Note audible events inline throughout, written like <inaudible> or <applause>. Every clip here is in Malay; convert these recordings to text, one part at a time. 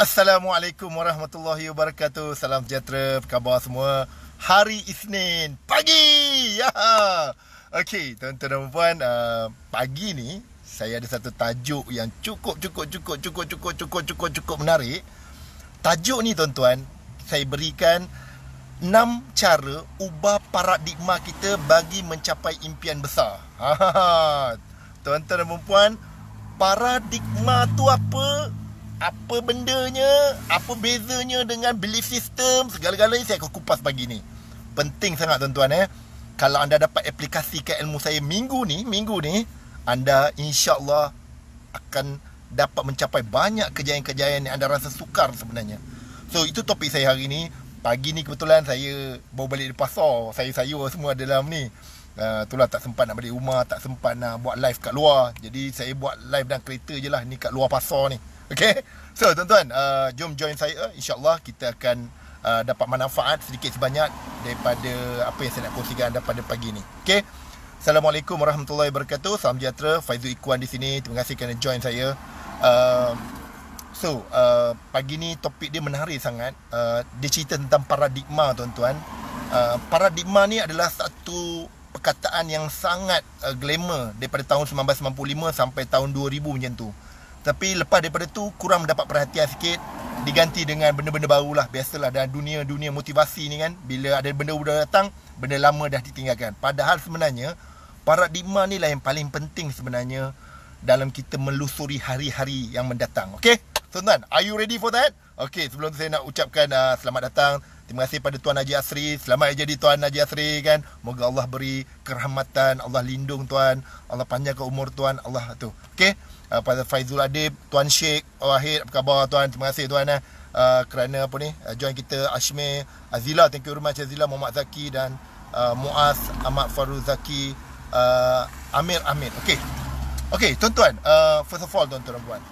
Assalamualaikum warahmatullahi wabarakatuh. Salam sejahtera, apa khabar semua? Hari Isnin pagi. Ya. Okey, tuan-tuan dan puan, uh, pagi ni saya ada satu tajuk yang cukup cukup cukup cukup cukup cukup cukup cukup menarik. Tajuk ni tuan-tuan, saya berikan 6 cara ubah paradigma kita bagi mencapai impian besar. Ha. <laughs> Tuan-tuan dan puan, paradigma tu apa? apa bendanya apa bezanya dengan belief system segala-galanya saya akan kupas pagi ni penting sangat tuan-tuan eh kalau anda dapat aplikasi ke ilmu saya minggu ni minggu ni anda insya-Allah akan dapat mencapai banyak kejayaan-kejayaan yang anda rasa sukar sebenarnya so itu topik saya hari ni pagi ni kebetulan saya baru balik dari pasar saya sayur semua dalam ni Uh, itulah tak sempat nak balik rumah Tak sempat nak buat live kat luar Jadi saya buat live dalam kereta je lah Ni kat luar pasar ni Okay So tuan-tuan uh, Jom join saya InsyaAllah kita akan uh, Dapat manfaat sedikit sebanyak Daripada apa yang saya nak kongsikan anda pada pagi ni Okay Assalamualaikum warahmatullahi wabarakatuh Salam sejahtera Faizul Ikuan di sini Terima kasih kerana join saya uh, So uh, Pagi ni topik dia menarik sangat uh, Dia cerita tentang paradigma tuan-tuan uh, Paradigma ni adalah satu Perkataan yang sangat uh, glamour Daripada tahun 1995 sampai tahun 2000 macam tu tapi lepas daripada tu kurang mendapat perhatian sikit Diganti dengan benda-benda baru lah Biasalah dalam dunia-dunia motivasi ni kan Bila ada benda baru datang Benda lama dah ditinggalkan Padahal sebenarnya Paradigma ni lah yang paling penting sebenarnya Dalam kita melusuri hari-hari yang mendatang Okay So tuan, are you ready for that? Okay, sebelum tu saya nak ucapkan uh, selamat datang Terima kasih pada Tuan Haji Asri Selamat jadi Tuan Haji Asri kan Moga Allah beri kerahmatan Allah lindung Tuan Allah panjangkan umur Tuan Allah tu Okay uh, Pada Faizul Adib Tuan Sheikh Wahid Apa khabar tuan Terima kasih tuan eh. Uh, kerana apa ni uh, join kita Ashmi Azila thank you very much Azila Muhammad Zaki dan uh, Muaz Ahmad Faruz Zaki uh, Amir Amir okey okey tuan-tuan uh, first of all tuan-tuan dan puan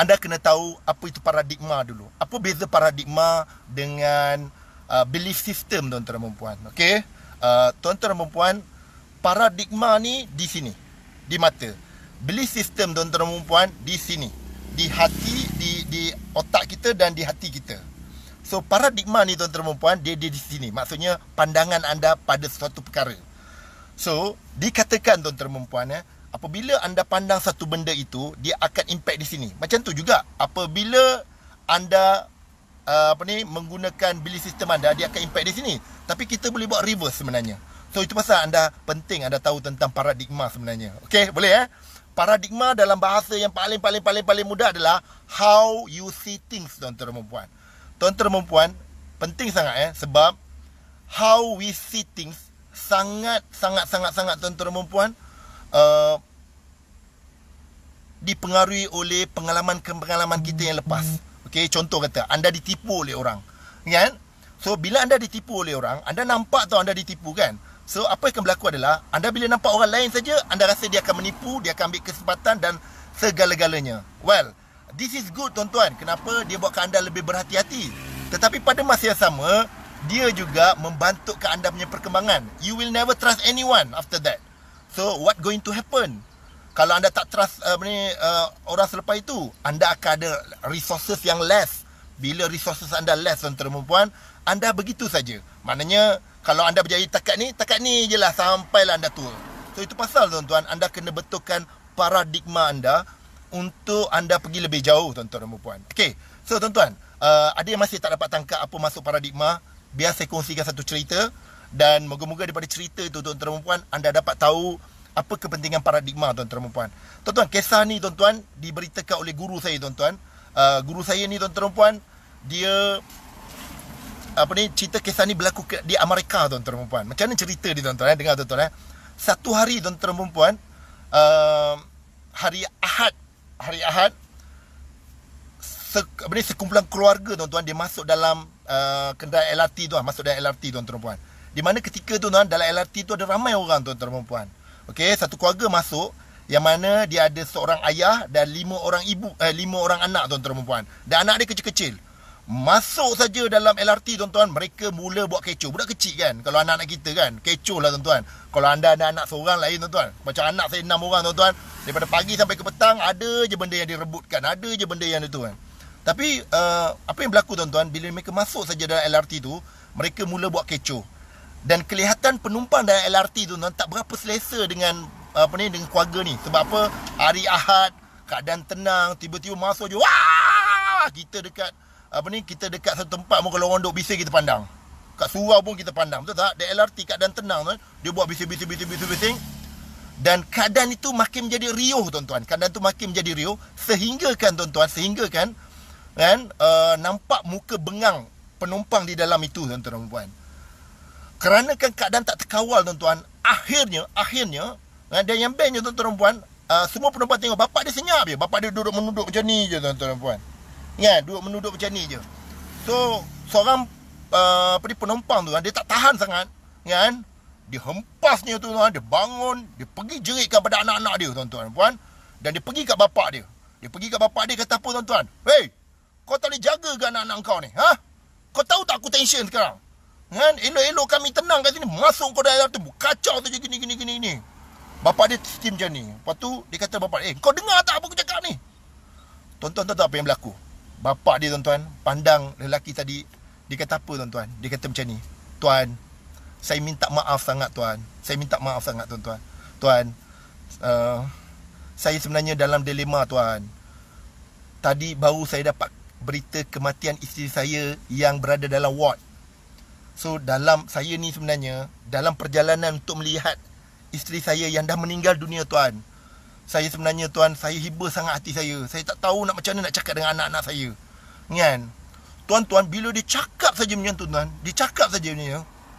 anda kena tahu apa itu paradigma dulu apa beza paradigma dengan uh, belief system tuan-tuan dan puan okey uh, tuan-tuan dan puan paradigma ni di sini di mata beli sistem tuan-tuan dan puan di sini di hati di di otak kita dan di hati kita so paradigma ni tuan-tuan dan puan dia, dia di sini maksudnya pandangan anda pada sesuatu perkara so dikatakan tuan-tuan dan puan eh apabila anda pandang satu benda itu dia akan impact di sini macam tu juga apabila anda uh, apa ni menggunakan beli sistem anda dia akan impact di sini tapi kita boleh buat reverse sebenarnya so itu pasal anda penting anda tahu tentang paradigma sebenarnya Okay, boleh eh paradigma dalam bahasa yang paling paling paling paling mudah adalah how you see things tuan-tuan dan puan. Tuan-tuan dan puan, penting sangat eh sebab how we see things sangat sangat sangat sangat tuan-tuan dan puan uh, dipengaruhi oleh pengalaman-pengalaman kita yang lepas. Okey, contoh kata anda ditipu oleh orang. Kan? So bila anda ditipu oleh orang, anda nampak tu anda ditipu kan? So apa yang akan berlaku adalah anda bila nampak orang lain saja anda rasa dia akan menipu, dia akan ambil kesempatan dan segala-galanya. Well, this is good tuan-tuan. Kenapa dia buatkan anda lebih berhati-hati? Tetapi pada masa yang sama, dia juga membantuk ke anda punya perkembangan. You will never trust anyone after that. So what going to happen? Kalau anda tak trust uh, ni uh, orang selepas itu, anda akan ada resources yang less. Bila resources anda less tuan-tuan dan puan, anda begitu saja. Maknanya kalau anda berjaya takat ni, takat ni je lah sampai lah anda tua. So itu pasal tuan-tuan, anda kena betulkan paradigma anda untuk anda pergi lebih jauh tuan-tuan dan puan. Okay, so tuan-tuan, uh, ada yang masih tak dapat tangkap apa masuk paradigma, biar saya kongsikan satu cerita dan moga-moga daripada cerita itu tuan-tuan dan puan, anda dapat tahu apa kepentingan paradigma tuan-tuan dan puan. Tuan-tuan, kisah ni tuan-tuan diberitakan oleh guru saya tuan-tuan. Uh, guru saya ni tuan-tuan dan puan, dia apa ni cerita kisah ni berlaku di Amerika tuan-tuan dan puan. Macam mana cerita di tuan-tuan eh? dengar tuan-tuan eh? Satu hari tuan-tuan dan puan uh, hari Ahad, hari Ahad se, apa ni sekumpulan keluarga tuan-tuan dia masuk dalam uh, kendai LRT tuan, lah, masuk dalam LRT tuan-tuan dan puan. Di mana ketika tu tuan dalam LRT tu ada ramai orang tuan-tuan dan puan. Okey, satu keluarga masuk yang mana dia ada seorang ayah dan lima orang ibu eh lima orang anak tuan-tuan dan puan. Dan anak dia kecil-kecil. Masuk saja dalam LRT tuan-tuan Mereka mula buat kecoh Budak kecil kan Kalau anak-anak kita kan Kecoh lah tuan-tuan Kalau anda ada anak seorang lain tuan-tuan Macam anak saya enam orang tuan-tuan Daripada pagi sampai ke petang Ada je benda yang direbutkan Ada je benda yang tuan-tuan Tapi uh, Apa yang berlaku tuan-tuan Bila mereka masuk saja dalam LRT tu Mereka mula buat kecoh Dan kelihatan penumpang dalam LRT tu tuan Tak berapa selesa dengan Apa ni Dengan keluarga ni Sebab apa Hari Ahad Keadaan tenang Tiba-tiba masuk je Wah kita dekat apa ni kita dekat satu tempat pun kalau orang duk bising kita pandang. Kat surau pun kita pandang. Betul tak? Di LRT dan tenang tu, dia buat bising-bising-bising-bising. Dan keadaan itu makin menjadi riuh tuan-tuan. Keadaan itu makin menjadi riuh. kan tuan-tuan, sehinggakan kan, uh, nampak muka bengang penumpang di dalam itu tuan-tuan dan puan. Kerana kan keadaan tak terkawal tuan-tuan, akhirnya, akhirnya, kan, dan yang bestnya tuan-tuan dan puan, uh, semua penumpang tengok, bapak dia senyap je. Bapak dia duduk menunduk macam ni je tuan-tuan dan puan. Ya, duduk menuduk macam ni je. So, seorang uh, apa uh, penumpang tu kan, dia tak tahan sangat, kan? Dia hempasnya tu tuan, dia bangun, dia pergi jeritkan pada anak-anak dia tuan-tuan puan dan dia pergi kat bapak dia. Dia pergi kat bapak dia kata apa tuan-tuan? Hey, kau tak boleh jaga ke anak-anak kau ni? Ha? Kau tahu tak aku tension sekarang? Kan? Elok-elok kami tenang kat sini. Masuk kau dalam tu. Kacau tu je gini, gini, gini, gini. Bapak dia steam macam ni. Lepas tu, dia kata bapak, eh, kau dengar tak apa aku cakap ni? Tonton tonton apa yang berlaku bapa dia tuan-tuan pandang lelaki tadi dia kata apa tuan-tuan dia kata macam ni tuan saya minta maaf sangat tuan saya minta maaf sangat tuan-tuan tuan uh, saya sebenarnya dalam dilema tuan tadi baru saya dapat berita kematian isteri saya yang berada dalam ward so dalam saya ni sebenarnya dalam perjalanan untuk melihat isteri saya yang dah meninggal dunia tuan saya sebenarnya tuan saya hibur sangat hati saya saya tak tahu nak macam mana nak cakap dengan anak-anak saya kan tuan-tuan bila dia cakap saja macam tu tuan dia cakap saja ni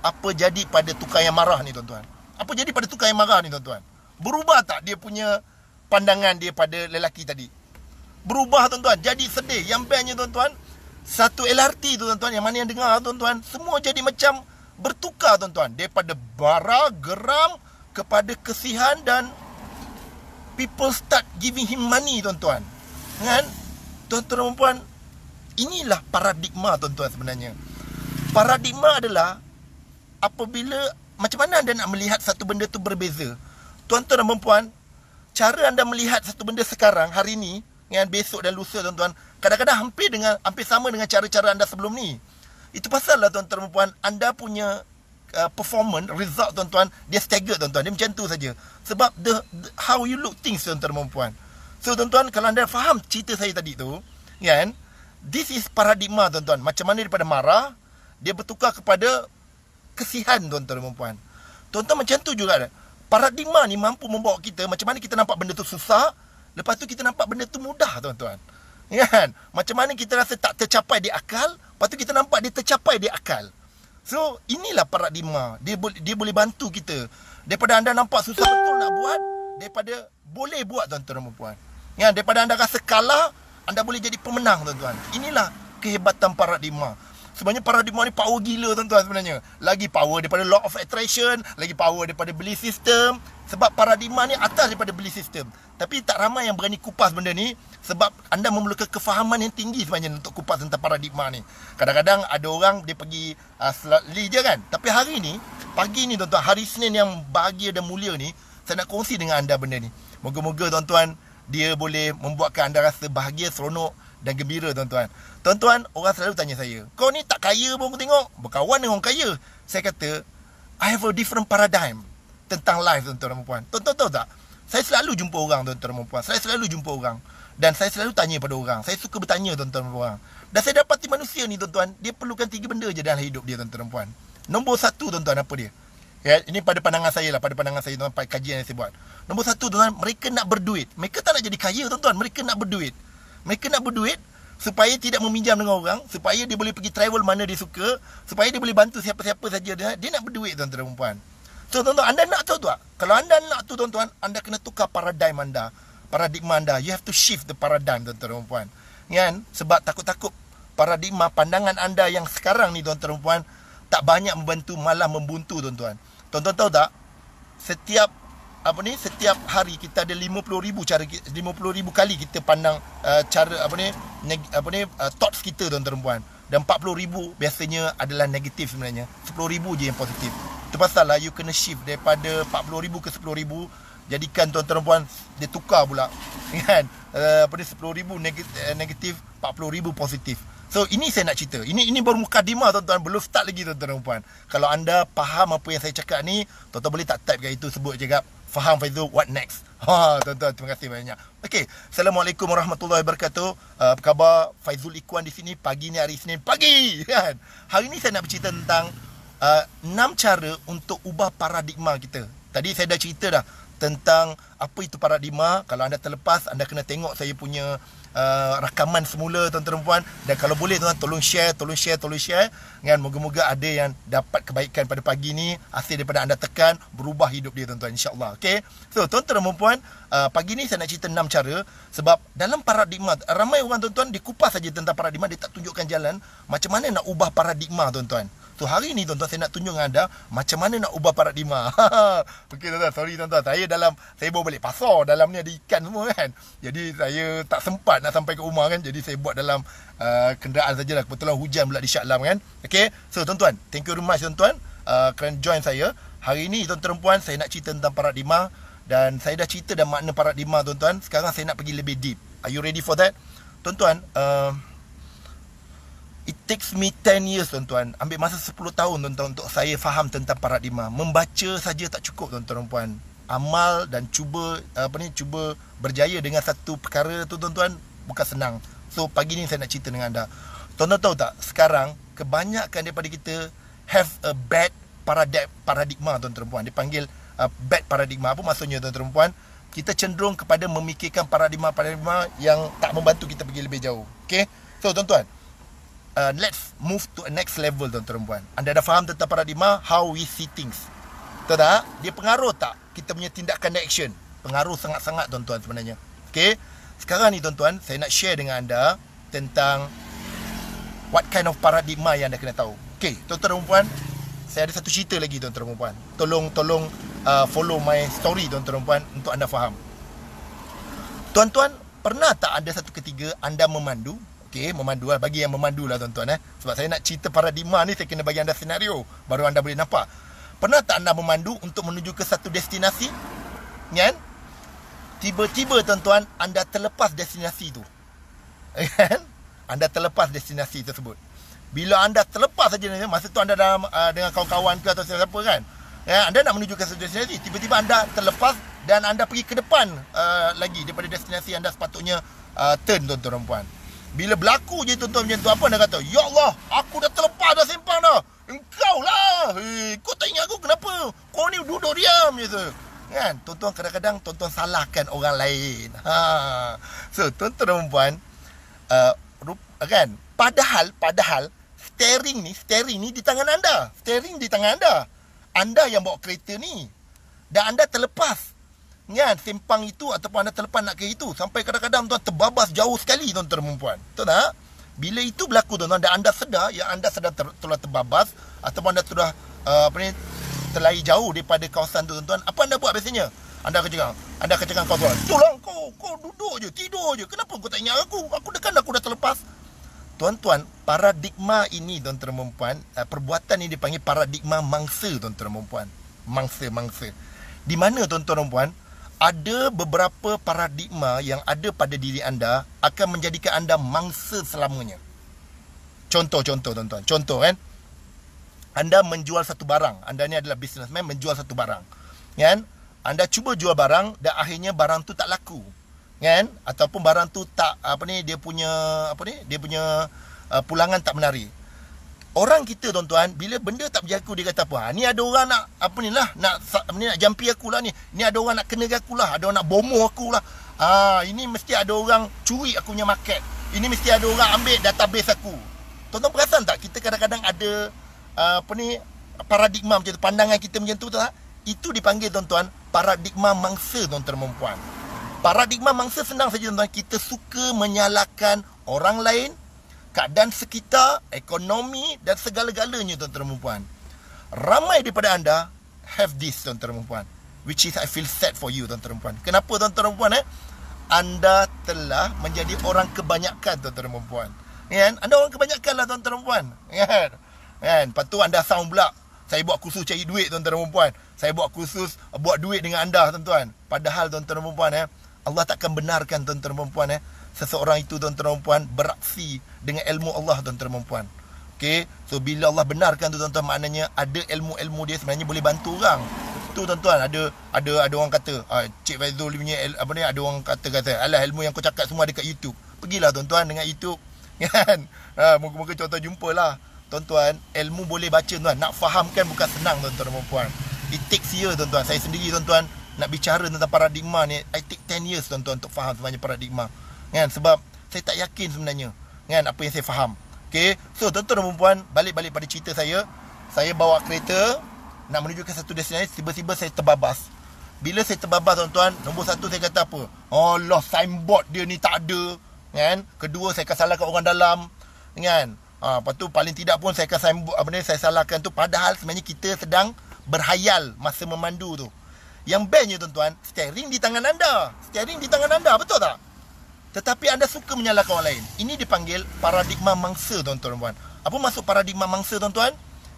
apa jadi pada tukang yang marah ni tuan-tuan apa jadi pada tukang yang marah ni tuan-tuan berubah tak dia punya pandangan dia pada lelaki tadi berubah tuan-tuan jadi sedih yang bestnya tuan-tuan satu LRT tu tuan-tuan yang mana yang dengar tuan-tuan semua jadi macam bertukar tuan-tuan daripada bara geram kepada kesihan dan people start giving him money tuan-tuan kan tuan-tuan dan puan inilah paradigma tuan-tuan sebenarnya paradigma adalah apabila macam mana anda nak melihat satu benda tu berbeza tuan-tuan dan puan cara anda melihat satu benda sekarang hari ini dengan besok dan lusa tuan-tuan kadang-kadang hampir dengan hampir sama dengan cara-cara anda sebelum ni itu pasal lah tuan-tuan dan puan anda punya uh, performance result tuan-tuan dia stagger tuan-tuan dia macam tu saja sebab the, the how you look things tuan-tuan dan puan so tuan-tuan kalau anda faham cerita saya tadi tu kan this is paradigma tuan-tuan macam mana daripada marah dia bertukar kepada kesihan tuan-tuan dan puan tuan-tuan macam tu juga paradigma ni mampu membawa kita macam mana kita nampak benda tu susah lepas tu kita nampak benda tu mudah tuan-tuan kan macam mana kita rasa tak tercapai di akal lepas tu kita nampak dia tercapai di akal So inilah paradigma dia dia boleh bantu kita daripada anda nampak susah betul nak buat daripada boleh buat tuan-tuan dan puan. Ya daripada anda rasa kalah anda boleh jadi pemenang tuan-tuan. Inilah kehebatan paradigma. Sebenarnya paradigma ni power gila tuan-tuan sebenarnya. Lagi power daripada law of attraction, lagi power daripada belief system. Sebab paradigma ni atas daripada belief system. Tapi tak ramai yang berani kupas benda ni sebab anda memerlukan kefahaman yang tinggi sebenarnya untuk kupas tentang paradigma ni. Kadang-kadang ada orang dia pergi uh, slightly je kan. Tapi hari ni, pagi ni tuan-tuan, hari Senin yang bahagia dan mulia ni, saya nak kongsi dengan anda benda ni. Moga-moga tuan-tuan, dia boleh membuatkan anda rasa bahagia, seronok dan gembira tuan-tuan. Tuan-tuan, orang selalu tanya saya, kau ni tak kaya pun aku tengok, berkawan dengan orang kaya. Saya kata, I have a different paradigm tentang life tuan-tuan dan puan. Tuan-tuan tahu tak? Saya selalu jumpa orang tuan-tuan dan puan. Saya selalu jumpa orang dan saya selalu tanya pada orang. Saya suka bertanya tuan-tuan dan puan. Dan saya dapati manusia ni tuan-tuan, dia perlukan tiga benda je dalam hidup dia tuan-tuan dan puan. Nombor satu tuan-tuan apa dia? Ya, ini pada pandangan saya lah, pada pandangan saya tuan-tuan, kajian yang saya buat. Nombor satu tuan-tuan, mereka nak berduit. Mereka tak nak jadi kaya tuan-tuan, Mereka nak berduit, mereka nak berduit supaya tidak meminjam dengan orang, supaya dia boleh pergi travel mana dia suka, supaya dia boleh bantu siapa-siapa saja dia, dia nak berduit tuan-tuan dan puan. So tuan-tuan anda nak tahu tu tak? Kalau anda nak tu tuan-tuan, anda kena tukar paradigma anda, paradigma anda. You have to shift the paradigm tuan-tuan dan puan. Kan? Sebab takut-takut paradigma pandangan anda yang sekarang ni tuan-tuan dan puan tak banyak membantu malah membuntu tuan-tuan. Tuan-tuan tahu tak? Setiap apa ni setiap hari kita ada 50000 cara 50000 kali kita pandang uh, cara apa ni neg, apa ni uh, thoughts kita tuan perempuan dan 40000 biasanya adalah negatif sebenarnya 10000 je yang positif tu pasallah you kena shift daripada 40000 ke 10000 jadikan tuan perempuan dia tukar pula <laughs> kan uh, apa ni 10000 eh, negatif, uh, negatif 40000 positif So ini saya nak cerita. Ini ini baru mukadimah tuan-tuan, belum start lagi tuan-tuan dan puan. Kalau anda faham apa yang saya cakap ni, tuan-tuan boleh tak type kat itu sebut je gap faham Faizu what next <laughs> ha tuan-tuan terima kasih banyak Okay, assalamualaikum warahmatullahi wabarakatuh uh, apa khabar Faizul Ikwan di sini pagi ni hari Senin pagi <laughs> kan hari ni saya nak bercerita tentang ah, enam uh, cara untuk ubah paradigma kita tadi saya dah cerita dah tentang apa itu paradigma kalau anda terlepas anda kena tengok saya punya uh, rakaman semula tuan-tuan puan dan kalau boleh tuan tolong share tolong share tolong share dengan moga-moga ada yang dapat kebaikan pada pagi ni hasil daripada anda tekan berubah hidup dia tuan-tuan insyaallah okey so tuan-tuan dan puan uh, pagi ni saya nak cerita enam cara sebab dalam paradigma ramai orang tuan-tuan dikupas saja tentang paradigma dia tak tunjukkan jalan macam mana nak ubah paradigma tuan-tuan So hari ni tuan-tuan saya nak tunjuk dengan anda macam mana nak ubah paradigma. <laughs> Okey tuan-tuan, sorry tuan-tuan. Saya dalam saya bawa balik pasar, dalam ni ada ikan semua kan. Jadi saya tak sempat nak sampai ke rumah kan. Jadi saya buat dalam uh, kenderaan sajalah. Kebetulan hujan pula di Syaklam kan. Okey. So tuan-tuan, thank you very much tuan-tuan uh, kerana join saya. Hari ni tuan-tuan puan saya nak cerita tentang paradigma dan saya dah cerita dan makna paradigma tuan-tuan. Sekarang saya nak pergi lebih deep. Are you ready for that? Tuan-tuan, uh, takes me 10 years tuan-tuan. Ambil masa 10 tahun tuan-tuan untuk saya faham tentang paradigma. Membaca saja tak cukup tuan-tuan puan. Amal dan cuba apa ni cuba berjaya dengan satu perkara tu tuan-tuan bukan senang. So pagi ni saya nak cerita dengan anda. Tuan-tuan tahu tak sekarang kebanyakan daripada kita have a bad paradigm paradigma tuan-tuan puan. Dipanggil uh, bad paradigma apa maksudnya tuan-tuan puan? Kita cenderung kepada memikirkan paradigma-paradigma yang tak membantu kita pergi lebih jauh. Okay? So tuan-tuan, uh, let's move to a next level tuan-tuan dan puan. Anda dah faham tentang paradigma how we see things. Betul tak? Dia pengaruh tak kita punya tindakan dan action? Pengaruh sangat-sangat tuan-tuan sebenarnya. Okay? Sekarang ni tuan-tuan, saya nak share dengan anda tentang what kind of paradigma yang anda kena tahu. Okay, tuan-tuan dan puan, saya ada satu cerita lagi tuan-tuan dan puan. Tolong-tolong uh, follow my story tuan-tuan dan puan untuk anda faham. Tuan-tuan, pernah tak ada satu ketiga anda memandu okey memandu lah bagi yang memandu lah tuan-tuan eh sebab saya nak cerita paradigma ni saya kena bagi anda senario baru anda boleh nampak pernah tak anda memandu untuk menuju ke satu destinasi kan tiba-tiba tuan-tuan anda terlepas destinasi tu <laughs> kan anda terlepas destinasi tersebut bila anda terlepas saja masa tu anda dalam uh, dengan kawan-kawan ke atau siapa kan ya anda nak menuju ke satu destinasi tiba-tiba anda terlepas dan anda pergi ke depan uh, lagi daripada destinasi anda sepatutnya uh, turn tuan-tuan dan puan-puan bila berlaku je tuan-tuan macam tu, apa nak kata? Ya Allah, aku dah terlepas dah simpang dah. Engkau lah. Hei, eh, kau tak ingat aku kenapa? Kau ni duduk diam je tu. Kan? Tuan-tuan kadang-kadang tuan-tuan salahkan orang lain. Ha. So, tuan-tuan dan perempuan, uh, eh, kan? padahal, padahal, steering ni, steering ni di tangan anda. Steering di tangan anda. Anda yang bawa kereta ni. Dan anda terlepas kan simpang itu ataupun anda terlepas nak ke itu sampai kadang-kadang tuan terbabas jauh sekali tuan dan puan tuan tak bila itu berlaku tuan dan anda sedar yang anda sedar ter, telah terbabas ataupun anda sudah uh, apa ni terlari jauh daripada kawasan tu tuan apa anda buat biasanya anda kerja anda kerja kau tuan tolong kau kau duduk je tidur je kenapa kau tak ingat aku aku dekat aku dah terlepas Tuan-tuan, paradigma ini tuan-tuan dan uh, perbuatan ini dipanggil paradigma mangsa tuan-tuan dan puan. Mangsa, mangsa. Di mana tuan-tuan dan ada beberapa paradigma yang ada pada diri anda akan menjadikan anda mangsa selamanya. Contoh, contoh tuan-tuan. Contoh kan. Anda menjual satu barang. Anda ni adalah businessman menjual satu barang. Kan? Anda cuba jual barang dan akhirnya barang tu tak laku. Kan? Ataupun barang tu tak apa ni dia punya apa ni dia punya uh, pulangan tak menarik orang kita tuan-tuan bila benda tak berjaku dia kata apa ha, ni ada orang nak apa ni lah nak ni nak jampi aku lah ni ni ada orang nak kena aku lah ada orang nak bomoh aku lah ha, ini mesti ada orang curi aku punya market ini mesti ada orang ambil database aku tuan-tuan perasan tak kita kadang-kadang ada uh, apa ni paradigma macam tu pandangan kita macam tu tak itu dipanggil tuan-tuan paradigma mangsa tuan-tuan perempuan paradigma mangsa senang saja tuan-tuan kita suka menyalahkan orang lain keadaan sekitar, ekonomi dan segala-galanya tuan-tuan dan puan. Ramai daripada anda have this tuan-tuan dan puan. Which is I feel sad for you tuan-tuan dan puan. Kenapa tuan-tuan dan puan eh? Anda telah menjadi orang kebanyakan tuan-tuan dan puan. Kan? Anda orang kebanyakan lah tuan-tuan dan puan. Kan? Kan? Lepas tu anda sound pula. Saya buat kursus cari duit tuan-tuan dan puan. Saya buat kursus buat duit dengan anda tuan-tuan. Padahal tuan-tuan dan puan eh? Allah takkan benarkan tuan-tuan dan puan eh? seseorang itu tuan-tuan dan puan beraksi dengan ilmu Allah tuan-tuan dan puan. Okey, so bila Allah benarkan tu tuan-tuan maknanya ada ilmu-ilmu dia sebenarnya boleh bantu orang. Tu tuan-tuan ada ada ada orang kata, ah Cik Faizul punya apa ni ada orang kata kata, alah ilmu yang kau cakap semua dekat YouTube. Pergilah tuan-tuan dengan YouTube. <laughs> Kan? ha, muka-muka contoh jumpalah. Tuan-tuan, ilmu boleh baca tuan. Nak fahamkan bukan senang tuan-tuan dan puan. It takes year tuan-tuan. Saya sendiri tuan-tuan nak bicara tentang paradigma ni, I take 10 years tuan-tuan untuk faham sebenarnya paradigma kan sebab saya tak yakin sebenarnya kan apa yang saya faham okey so tuan-tuan dan puan balik-balik pada cerita saya saya bawa kereta nak menuju ke satu destinasi tiba-tiba saya terbabas bila saya terbabas tuan-tuan nombor satu saya kata apa Allah oh, signboard dia ni tak ada kan kedua saya akan salahkan orang dalam kan ha, lepas tu paling tidak pun saya akan signboard apa ni saya salahkan tu padahal sebenarnya kita sedang berhayal masa memandu tu yang bestnya tuan-tuan steering di tangan anda steering di tangan anda betul tak tetapi anda suka menyalahkan orang lain. Ini dipanggil paradigma mangsa tuan-tuan Apa maksud paradigma mangsa tuan-tuan?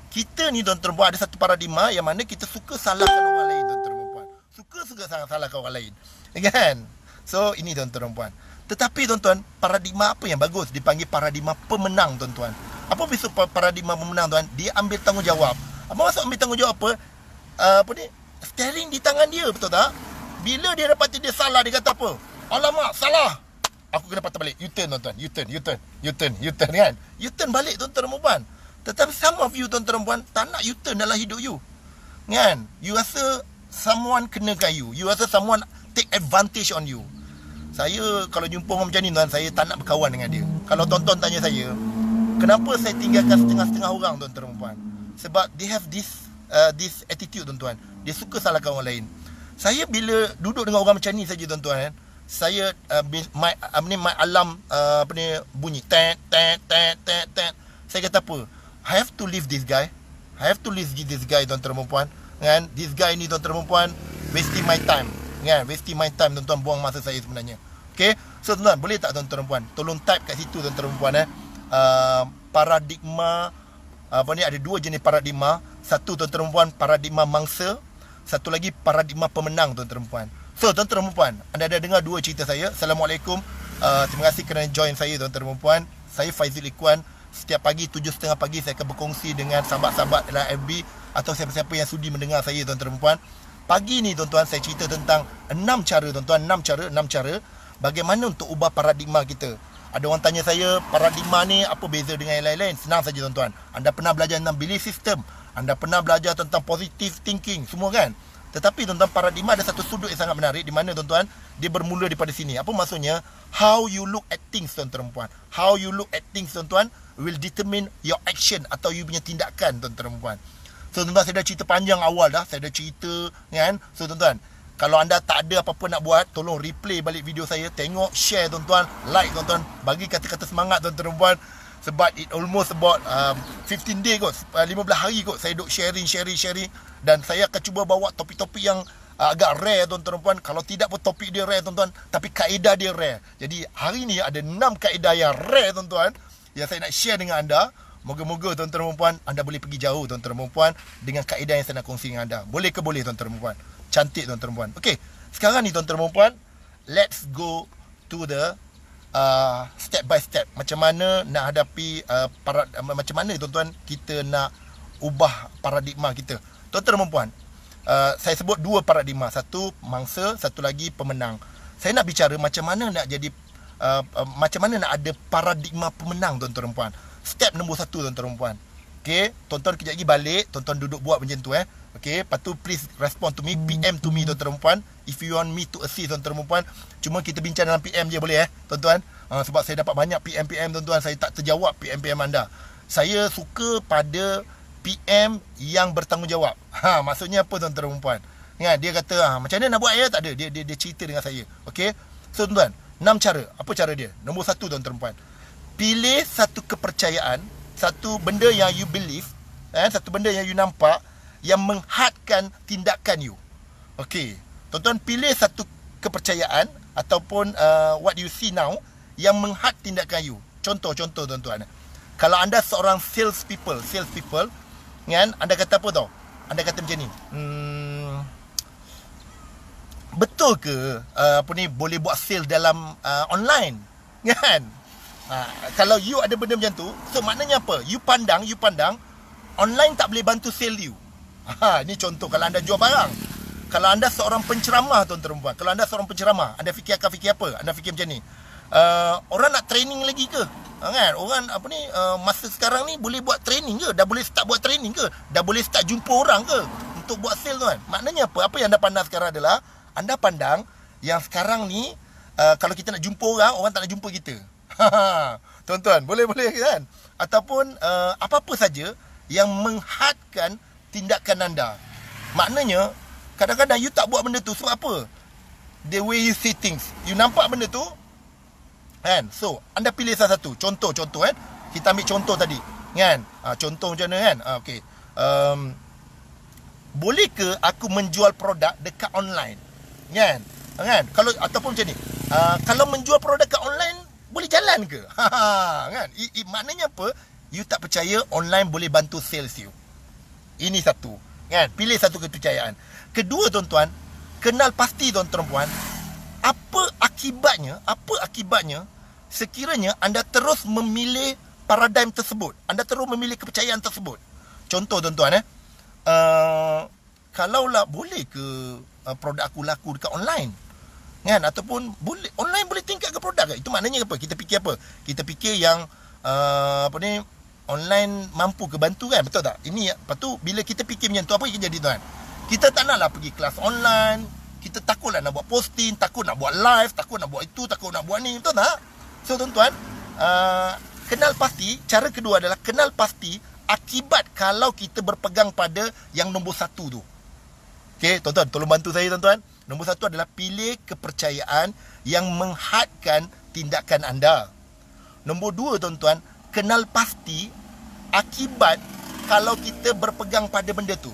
Kita ni tuan-tuan puan ada satu paradigma yang mana kita suka salahkan orang lain tuan-tuan dan puan. Suka-suka salahkan orang lain. Eh, kan? So ini tuan-tuan dan Tetapi tuan-tuan, paradigma apa yang bagus dipanggil paradigma pemenang tuan-tuan. Apa maksud paradigma pemenang tuan? Dia ambil tanggungjawab. Apa maksud ambil tanggungjawab apa? Uh, apa ni? Steering di tangan dia betul tak? Bila dia dapat dia salah dia kata apa? Alamak, salah aku kena patah balik. You turn tuan-tuan. U-turn, you turn you turn you turn kan. you turn balik tuan-tuan dan puan. Tetapi some of you tuan-tuan dan puan tak nak you turn dalam hidup you. Kan? You rasa someone kena kayu. You. you rasa someone take advantage on you. Saya kalau jumpa orang macam ni tuan, saya tak nak berkawan dengan dia. Kalau tuan-tuan tanya saya, kenapa saya tinggalkan setengah-setengah orang tuan-tuan dan puan? Sebab they have this uh, this attitude tuan-tuan. Dia suka salahkan orang lain. Saya bila duduk dengan orang macam ni saja tuan-tuan kan, eh? saya uh, my apa ni my alarm uh, apa ni bunyi tet tet tet tet tet saya kata apa I have to leave this guy I have to leave this guy tuan tuan puan kan this guy ni tuan tuan puan wasting my time kan wasting my time tuan tuan buang masa saya sebenarnya Okay so tuan, -tuan boleh tak tuan tuan puan tolong type kat situ tuan tuan puan eh uh, paradigma apa ni ada dua jenis paradigma satu tuan tuan puan paradigma mangsa satu lagi paradigma pemenang tuan tuan puan So tuan-tuan dan puan Anda ada dengar dua cerita saya Assalamualaikum uh, Terima kasih kerana join saya tuan-tuan dan puan Saya Faizul Ikhwan Setiap pagi 7.30 pagi Saya akan berkongsi dengan sahabat-sahabat dalam FB Atau siapa-siapa yang sudi mendengar saya tuan-tuan dan puan Pagi ni tuan-tuan saya cerita tentang enam cara tuan-tuan 6 cara enam cara Bagaimana untuk ubah paradigma kita ada orang tanya saya paradigma ni apa beza dengan yang lain-lain Senang saja tuan-tuan Anda pernah belajar tentang belief system Anda pernah belajar tentang positive thinking Semua kan tetapi tuan-tuan paradigma ada satu sudut yang sangat menarik di mana tuan-tuan dia bermula daripada sini. Apa maksudnya? How you look at things tuan-tuan puan. How you look at things tuan-tuan will determine your action atau you punya tindakan tuan-tuan puan. So tuan-tuan saya dah cerita panjang awal dah, saya dah cerita kan. So tuan-tuan, kalau anda tak ada apa-apa nak buat, tolong replay balik video saya, tengok, share tuan-tuan, like tuan-tuan, bagi kata-kata semangat tuan-tuan puan sebab it almost about um, 15 day kot 15 uh, hari kot saya duk sharing sharing sharing dan saya akan cuba bawa topik-topik yang uh, agak rare tuan-tuan puan kalau tidak pun topik dia rare tuan-tuan tapi kaedah dia rare jadi hari ni ada 6 kaedah yang rare tuan-tuan yang saya nak share dengan anda Moga-moga tuan-tuan dan puan anda boleh pergi jauh tuan-tuan dan puan dengan kaedah yang saya nak kongsi dengan anda. Boleh ke boleh tuan-tuan dan puan? Cantik tuan-tuan dan puan. Okey, sekarang ni tuan-tuan dan puan, let's go to the uh, step by step macam mana nak hadapi uh, para, uh, macam mana tuan-tuan kita nak ubah paradigma kita tuan-tuan dan puan uh, saya sebut dua paradigma satu mangsa satu lagi pemenang saya nak bicara macam mana nak jadi uh, uh, macam mana nak ada paradigma pemenang tuan-tuan dan puan step nombor satu tuan-tuan dan puan okey tuan-tuan kejap lagi balik tuan-tuan duduk buat macam tu eh Okay, lepas tu please respond to me, PM to me tuan-tuan perempuan. If you want me to assist tuan-tuan perempuan. Cuma kita bincang dalam PM je boleh eh, tuan-tuan. Uh, sebab saya dapat banyak PM-PM tuan-tuan, saya tak terjawab PM-PM anda. Saya suka pada PM yang bertanggungjawab. Ha, maksudnya apa tuan-tuan perempuan? Ya, dia kata, ha, macam mana nak buat ya? Tak ada. Dia, dia, dia cerita dengan saya. Okay? So, tuan-tuan, enam cara. Apa cara dia? Nombor satu, tuan-tuan perempuan. Pilih satu kepercayaan, satu benda yang you believe, eh, satu benda yang you nampak, yang menghadkan tindakan you. Okey. tuan pilih satu kepercayaan ataupun uh, what you see now yang menghad tindakan you. Contoh-contoh tuan-tuan. Kalau anda seorang sales people, sales people, kan anda kata apa tau? Anda kata macam ni. Hmm, betul ke uh, apa ni boleh buat sale dalam uh, online? <laughs> Kan? Uh, kalau you ada benda macam tu, so maknanya apa? You pandang, you pandang online tak boleh bantu sale you. Ha, ini contoh kalau anda jual barang. Kalau anda seorang penceramah tuan terumpuan. Kalau anda seorang penceramah. Anda fikir akan fikir apa? Anda fikir macam ni. Uh, orang nak training lagi ke? Ha, kan? Orang apa ni uh, masa sekarang ni boleh buat training ke? Dah boleh start buat training ke? Dah boleh start jumpa orang ke? Untuk buat sale tuan. Maknanya apa? Apa yang anda pandang sekarang adalah. Anda pandang yang sekarang ni. Uh, kalau kita nak jumpa orang. Orang tak nak jumpa kita. <laughs> tuan-tuan. Boleh-boleh kan? Ataupun uh, apa-apa saja. Yang menghadkan. Uh, tindakan anda. Maknanya, kadang-kadang you tak buat benda tu sebab apa? The way you see things. You nampak benda tu, kan? So, anda pilih salah satu. Contoh, contoh kan? Kita ambil contoh tadi. Kan? Ha, contoh macam mana kan? Ha, ah, okay. Um, boleh ke aku menjual produk dekat online? Kan? Kan? Kalau ataupun macam ni. Uh, kalau menjual produk dekat online boleh jalan ke? <laughs> Ha, ha, kan? I, i, maknanya apa? You tak percaya online boleh bantu sales you. Ini satu kan? Pilih satu kepercayaan Kedua tuan-tuan Kenal pasti tuan-tuan puan Apa akibatnya Apa akibatnya Sekiranya anda terus memilih Paradigm tersebut Anda terus memilih kepercayaan tersebut Contoh tuan-tuan eh? Uh, kalaulah boleh ke uh, Produk aku laku dekat online kan ataupun boleh online boleh tingkat ke produk ke itu maknanya apa kita fikir apa kita fikir yang uh, apa ni online mampu ke bantu kan betul tak ini lepas tu bila kita fikir macam tu apa yang jadi tuan kita tak nak lah pergi kelas online kita takutlah nak buat posting takut nak buat live takut nak buat itu takut nak buat ni betul tak so tuan-tuan uh, kenal pasti cara kedua adalah kenal pasti akibat kalau kita berpegang pada yang nombor satu tu Okay, tuan-tuan, tolong bantu saya tuan-tuan. Nombor satu adalah pilih kepercayaan yang menghadkan tindakan anda. Nombor dua tuan-tuan, kenal pasti akibat kalau kita berpegang pada benda tu.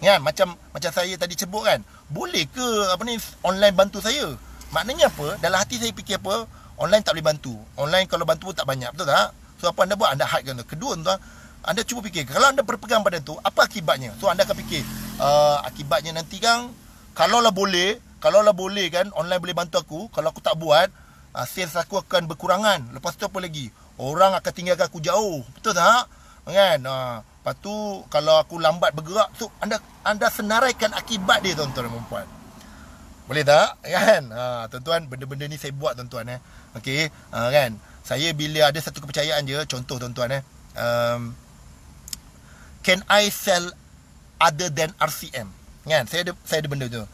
Kan? Ya, macam macam saya tadi sebut kan. Boleh ke apa ni online bantu saya? Maknanya apa? Dalam hati saya fikir apa? Online tak boleh bantu. Online kalau bantu pun tak banyak, betul tak? So apa anda buat? Anda hide kan. Kedua tuan, anda cuba fikir kalau anda berpegang pada tu, apa akibatnya? So anda akan fikir, uh, akibatnya nanti kan kalau lah boleh, kalau lah boleh kan online boleh bantu aku, kalau aku tak buat, uh, sales aku akan berkurangan. Lepas tu apa lagi? Orang akan tinggalkan aku jauh. Betul tak? Kan? Uh, lepas tu kalau aku lambat bergerak tu anda anda senaraikan akibat dia tuan-tuan dan puan. Boleh tak? Kan? Ha, uh, tuan-tuan benda-benda ni saya buat tuan-tuan eh. Okey, uh, kan? Saya bila ada satu kepercayaan je contoh tuan-tuan eh. Um, can I sell other than RCM? Kan? Saya ada saya ada benda tu.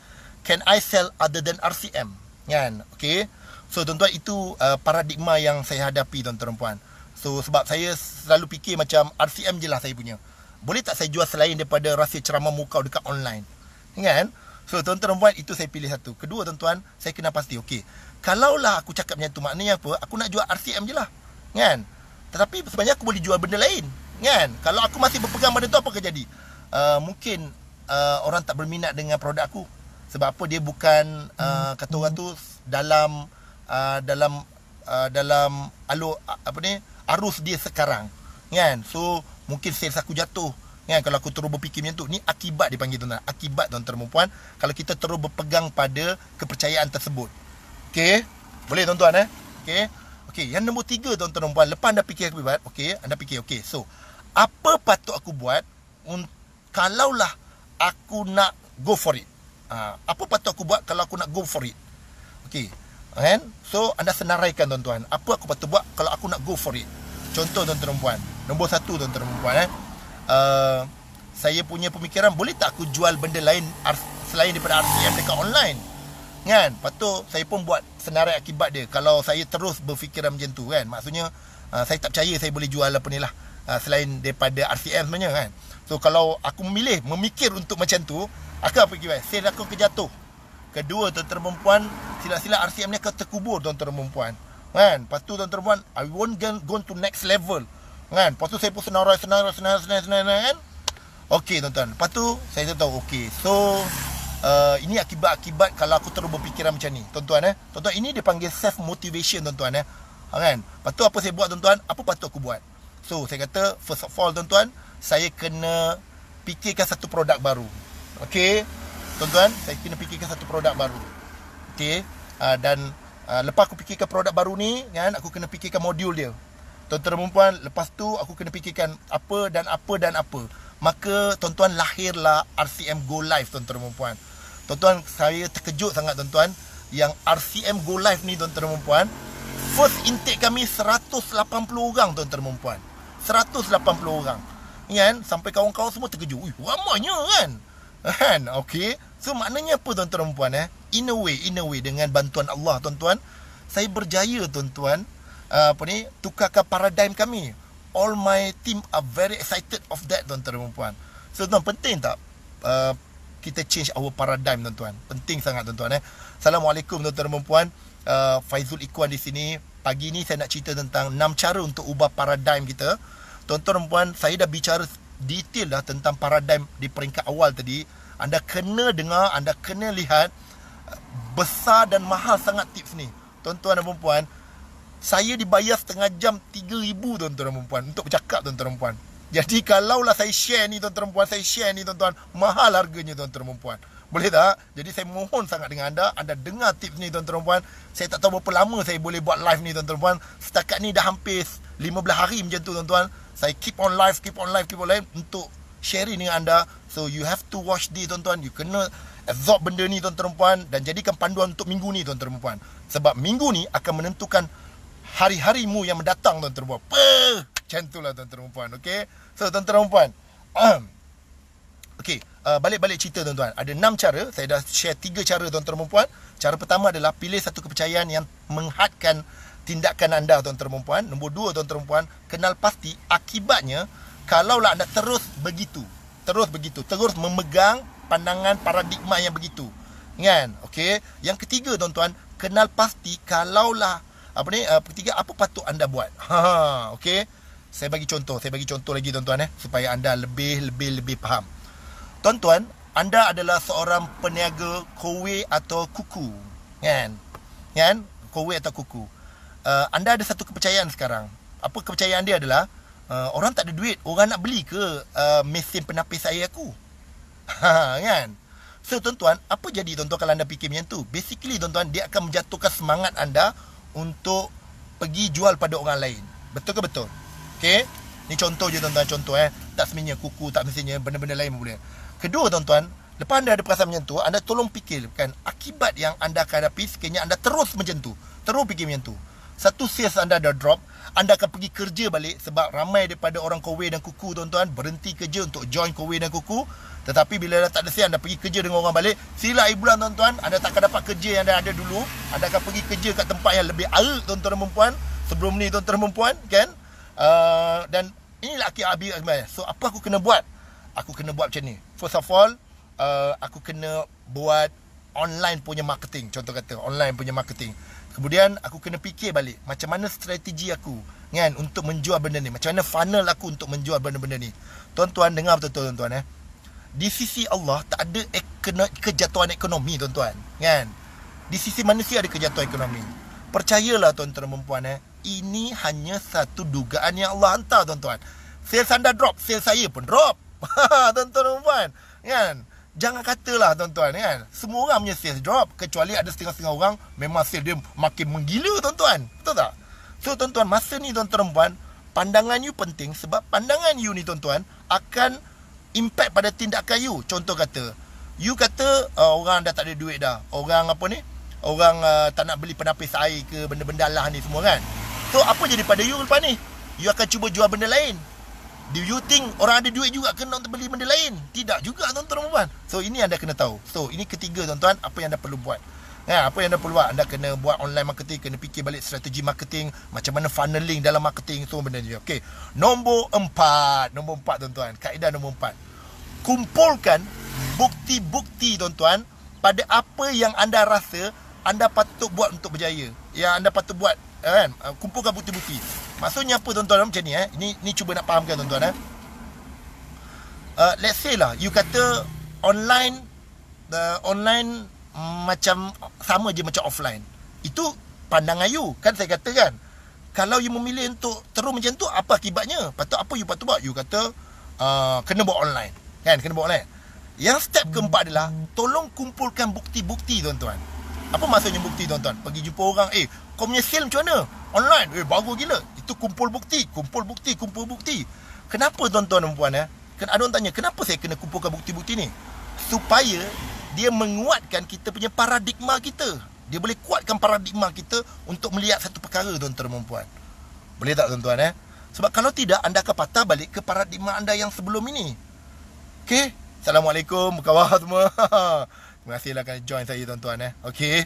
Can I sell other than RCM? Kan? Okay. So tuan-tuan itu uh, paradigma yang saya hadapi tuan-tuan dan puan. So sebab saya selalu fikir macam RCM je lah saya punya. Boleh tak saya jual selain daripada rahsia ceramah muka dekat online? Kan? So tuan-tuan dan puan itu saya pilih satu. Kedua tuan-tuan saya kena pasti okey. Kalaulah aku cakap macam tu maknanya apa? Aku nak jual RCM je lah. Kan? Tetapi sebenarnya aku boleh jual benda lain. Kan? Kalau aku masih berpegang pada tu apa akan jadi? Uh, mungkin uh, orang tak berminat dengan produk aku. Sebab apa dia bukan uh, hmm. kata orang tu dalam... Uh, dalam uh, dalam alur apa ni arus dia sekarang kan so mungkin sales aku jatuh kan kalau aku terus berfikir macam tu ni akibat dipanggil tuan akibat tuan tuan perempuan kalau kita terus berpegang pada kepercayaan tersebut okey boleh tuan tuan eh okey okey yang nombor tiga tuan tuan perempuan lepas anda fikir akibat okey anda fikir okey so apa patut aku buat un- kalaulah aku nak go for it uh, apa patut aku buat kalau aku nak go for it okey Okay? So, anda senaraikan tuan-tuan. Apa aku patut buat kalau aku nak go for it? Contoh tuan-tuan perempuan. Nombor satu tuan-tuan perempuan. Eh? Uh, saya punya pemikiran, boleh tak aku jual benda lain selain daripada RCM dekat online? Kan? Lepas tu, saya pun buat senarai akibat dia. Kalau saya terus berfikiran macam tu kan? Maksudnya, uh, saya tak percaya saya boleh jual apa ni lah. Uh, selain daripada RCM sebenarnya kan? So, kalau aku memilih, memikir untuk macam tu, aku apa kira? Sale aku kejatuh. Kedua tuan-tuan perempuan Silap-silap RCM ni akan terkubur tuan-tuan perempuan Kan Lepas tu tuan-tuan perempuan I won't get, go to next level Kan Lepas tu saya pun senarai Senarai Senarai Senarai Senarai kan Okey tuan-tuan Lepas tu saya tak tahu Okey so uh, ini akibat-akibat kalau aku terus berfikiran macam ni Tuan-tuan eh Tuan-tuan ini dia panggil self motivation tuan-tuan eh Kan Lepas tu apa saya buat tuan-tuan Apa patut aku buat So saya kata first of all tuan-tuan Saya kena fikirkan satu produk baru Okey tuan-tuan, saya kena fikirkan satu produk baru. Okey, uh, dan uh, lepas aku fikirkan produk baru ni, kan, aku kena fikirkan modul dia. Tuan-tuan dan puan, lepas tu aku kena fikirkan apa dan apa dan apa. Maka tuan-tuan lahirlah RCM Go Live tuan-tuan dan puan. Tuan-tuan, saya terkejut sangat tuan-tuan yang RCM Go Live ni tuan-tuan dan puan, first intake kami 180 orang tuan-tuan dan puan. 180 orang. Kan? Sampai kawan-kawan semua terkejut. Ui, ramainya kan? <laughs> Kan? Okey. So maknanya apa tuan-tuan dan puan eh? In a way, in a way dengan bantuan Allah tuan-tuan, saya berjaya tuan-tuan ah, apa ni tukarkan paradigm kami. All my team are very excited of that tuan-tuan dan puan. So tuan penting tak uh, kita change our paradigm tuan-tuan. Penting sangat tuan-tuan eh. Assalamualaikum tuan-tuan dan puan. Uh, ah, Faizul Ikwan di sini. Pagi ni saya nak cerita tentang 6 cara untuk ubah paradigm kita. Tuan-tuan dan puan, saya dah bicara detail lah tentang paradigm di peringkat awal tadi. Anda kena dengar, anda kena lihat uh, besar dan mahal sangat tips ni. Tuan-tuan dan puan saya dibayar setengah jam 3000 tuan-tuan dan puan untuk bercakap tuan-tuan dan puan-puan. Jadi kalaulah saya share ni tuan-tuan dan puan, saya share ni tuan-tuan, mahal harganya tuan-tuan dan puan Boleh tak? Jadi saya mohon sangat dengan anda, anda dengar tips ni tuan-tuan dan puan. Saya tak tahu berapa lama saya boleh buat live ni tuan-tuan dan puan. Setakat ni dah hampir 15 hari macam tu tuan-tuan. Saya keep on live, keep on live, keep on live untuk sharing dengan anda So you have to watch this tuan-tuan You kena absorb benda ni tuan-tuan perempuan Dan jadikan panduan untuk minggu ni tuan-tuan perempuan Sebab minggu ni akan menentukan hari hari mu yang mendatang tuan-tuan perempuan Puh! Macam itulah tuan-tuan perempuan okay? So tuan-tuan perempuan um. Okay, uh, balik-balik cerita tuan-tuan Ada enam cara, saya dah share tiga cara tuan-tuan perempuan Cara pertama adalah pilih satu kepercayaan yang menghadkan tindakan anda tuan-tuan perempuan Nombor dua, tuan-tuan perempuan, kenal pasti akibatnya Kalaulah anda terus begitu terus begitu terus memegang pandangan paradigma yang begitu kan okey yang ketiga tuan-tuan kenal pasti kalaulah apa ni uh, ketiga apa patut anda buat ha, ha okey saya bagi contoh saya bagi contoh lagi tuan-tuan eh supaya anda lebih lebih lebih faham tuan-tuan anda adalah seorang peniaga kowe atau kuku kan kan kowe atau kuku uh, anda ada satu kepercayaan sekarang apa kepercayaan dia adalah Uh, orang tak ada duit, orang nak beli ke uh, mesin penapis air aku? <laughs> Ha, kan? So tuan-tuan, apa jadi tuan-tuan kalau anda fikir macam tu? Basically tuan-tuan, dia akan menjatuhkan semangat anda untuk pergi jual pada orang lain. Betul ke betul? Okay? Ni contoh je tuan-tuan, contoh eh. Tak semestinya kuku, tak semestinya benda-benda lain pun boleh. Kedua tuan-tuan, lepas anda ada perasaan macam tu, anda tolong fikir kan, akibat yang anda akan hadapi sekiranya anda terus macam tu. Terus fikir macam tu satu sales anda dah drop anda akan pergi kerja balik sebab ramai daripada orang Kowe dan Kuku tuan-tuan berhenti kerja untuk join Kowe dan Kuku tetapi bila dah tak ada sales anda pergi kerja dengan orang balik sila air bulan tuan-tuan anda takkan dapat kerja yang anda ada dulu anda akan pergi kerja kat tempat yang lebih alut tuan-tuan dan perempuan sebelum ni tuan-tuan dan perempuan kan uh, dan inilah akhir habis so apa aku kena buat aku kena buat macam ni first of all uh, aku kena buat online punya marketing contoh kata online punya marketing Kemudian aku kena fikir balik macam mana strategi aku kan untuk menjual benda ni. Macam mana funnel aku untuk menjual benda-benda ni. Tuan-tuan dengar betul-betul tuan-tuan eh. Di sisi Allah tak ada ekono- kejatuhan ekonomi tuan-tuan kan. Di sisi manusia ada kejatuhan ekonomi. Percayalah tuan-tuan dan puan eh. Ini hanya satu dugaan yang Allah hantar tuan-tuan. Sales anda drop, sales saya pun drop. <laughs> tuan-tuan dan puan kan. Jangan katalah tuan-tuan kan. Semua orang punya sales drop. Kecuali ada setengah-setengah orang. Memang sales dia makin menggila tuan-tuan. Betul tak? So tuan-tuan masa ni tuan-tuan puan. Pandangan you penting. Sebab pandangan you ni tuan-tuan. Akan impact pada tindakan you. Contoh kata. You kata uh, orang dah tak ada duit dah. Orang apa ni. Orang uh, tak nak beli penapis air ke. Benda-benda lah ni semua kan. So apa jadi pada you lepas ni? You akan cuba jual benda lain. Do you think orang ada duit juga kena untuk beli benda lain? Tidak juga tuan-tuan dan puan. So ini anda kena tahu. So ini ketiga tuan-tuan apa yang anda perlu buat. Ya, apa yang anda perlu buat? Anda kena buat online marketing, kena fikir balik strategi marketing, macam mana funneling dalam marketing tu benda ni. Okey. Nombor empat. Nombor empat tuan-tuan. Kaedah nombor empat. Kumpulkan bukti-bukti tuan-tuan pada apa yang anda rasa anda patut buat untuk berjaya. Yang anda patut buat Eh, kan ah, kumpulkan bukti-bukti maksudnya apa tuan-tuan macam ni eh ni ni cuba nak fahamkan tuan-tuan eh uh, let's say lah you kata online the uh, online um, macam sama je macam offline itu pandangan you kan saya kata kan kalau you memilih untuk terus macam tu apa akibatnya patut apa you patut buat you kata uh, kena buat online kan kena buat online yang step keempat adalah tolong kumpulkan bukti-bukti tuan-tuan apa maksudnya bukti tuan-tuan? Pergi jumpa orang, eh, kau punya sale macam mana? Online, eh, bagus gila. Itu kumpul bukti, kumpul bukti, kumpul bukti. Kenapa tuan-tuan dan puan, eh? Ada orang tanya, kenapa saya kena kumpulkan bukti-bukti ni? Supaya dia menguatkan kita punya paradigma kita. Dia boleh kuatkan paradigma kita untuk melihat satu perkara tuan-tuan dan puan. Boleh tak tuan-tuan, eh? Sebab kalau tidak, anda akan patah balik ke paradigma anda yang sebelum ini. Okay? Assalamualaikum, berkawal semua. <laughs> Terima kasihlah kerana join saya tuan-tuan eh. okay,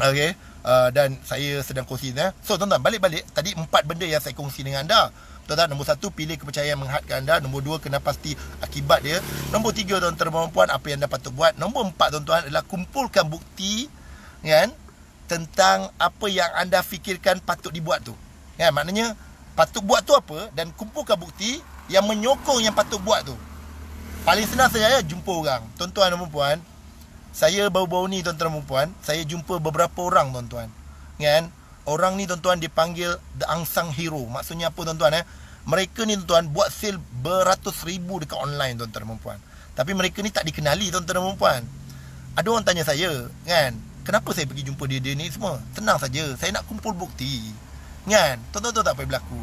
Okey. Uh, dan saya sedang kongsi eh. So tuan-tuan balik-balik tadi empat benda yang saya kongsi dengan anda. Tuan-tuan nombor satu pilih kepercayaan menghadkan anda. Nombor dua kena pasti akibat dia. Nombor tiga tuan-tuan dan puan apa yang anda patut buat. Nombor empat tuan-tuan adalah kumpulkan bukti kan tentang apa yang anda fikirkan patut dibuat tu. Kan maknanya patut buat tu apa dan kumpulkan bukti yang menyokong yang patut buat tu. Paling senang saya jumpa orang. Tuan-tuan dan puan saya baru-baru ni tuan-tuan dan puan Saya jumpa beberapa orang tuan-tuan kan? Orang ni tuan-tuan dipanggil The Angsang Hero Maksudnya apa tuan-tuan eh? Mereka ni tuan-tuan buat sale beratus ribu dekat online tuan-tuan dan puan Tapi mereka ni tak dikenali tuan-tuan dan puan Ada orang tanya saya kan? Kenapa saya pergi jumpa dia-dia ni semua Senang saja saya nak kumpul bukti kan? Tuan-tuan tak apa yang berlaku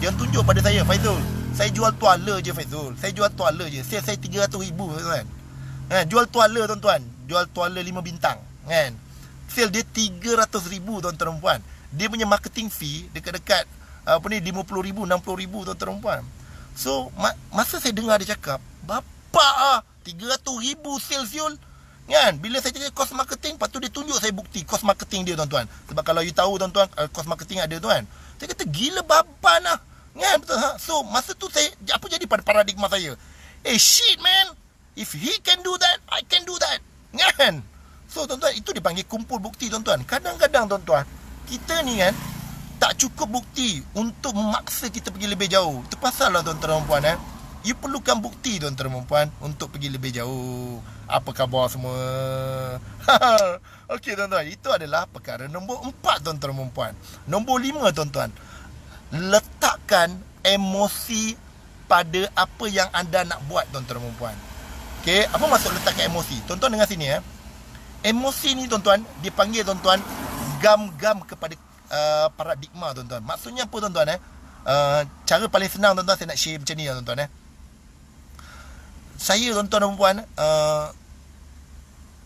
Dia tunjuk pada saya Faizul Saya jual tuala je Faizul Saya jual tuala je Sale saya 300 ribu tuan-tuan kan? Jual tuala tuan-tuan jual tuala 5 bintang kan sale dia 300 ribu tuan-tuan dan puan dia punya marketing fee dekat-dekat apa ni 50 ribu 60 ribu tuan-tuan dan puan so ma- masa saya dengar dia cakap bapa ah 300 ribu sales fuel kan bila saya cakap cost marketing lepas tu dia tunjuk saya bukti cost marketing dia tuan-tuan sebab kalau you tahu tuan-tuan eh, cost marketing ada tuan saya kata gila bapa lah kan betul ha? so masa tu saya apa jadi pada paradigma saya eh shit man if he can do that I can do that Kan? So tuan-tuan itu dipanggil kumpul bukti tuan-tuan. Kadang-kadang tuan-tuan kita ni kan tak cukup bukti untuk memaksa kita pergi lebih jauh. Itu pasal lah tuan-tuan dan puan eh. You perlukan bukti tuan-tuan dan puan untuk pergi lebih jauh. Apa khabar semua? <laughs> Okey tuan-tuan, itu adalah perkara nombor empat tuan-tuan dan puan. Nombor lima tuan-tuan. Letakkan emosi pada apa yang anda nak buat tuan-tuan dan puan. Okay, apa maksud letak emosi? Tuan-tuan dengar sini ya. Eh. Emosi ni tuan-tuan dipanggil tuan-tuan gam-gam kepada uh, paradigma tuan-tuan. Maksudnya apa tuan-tuan eh? Uh, cara paling senang tuan-tuan saya nak share macam ni ya tuan-tuan eh. Saya tuan-tuan dan puan uh,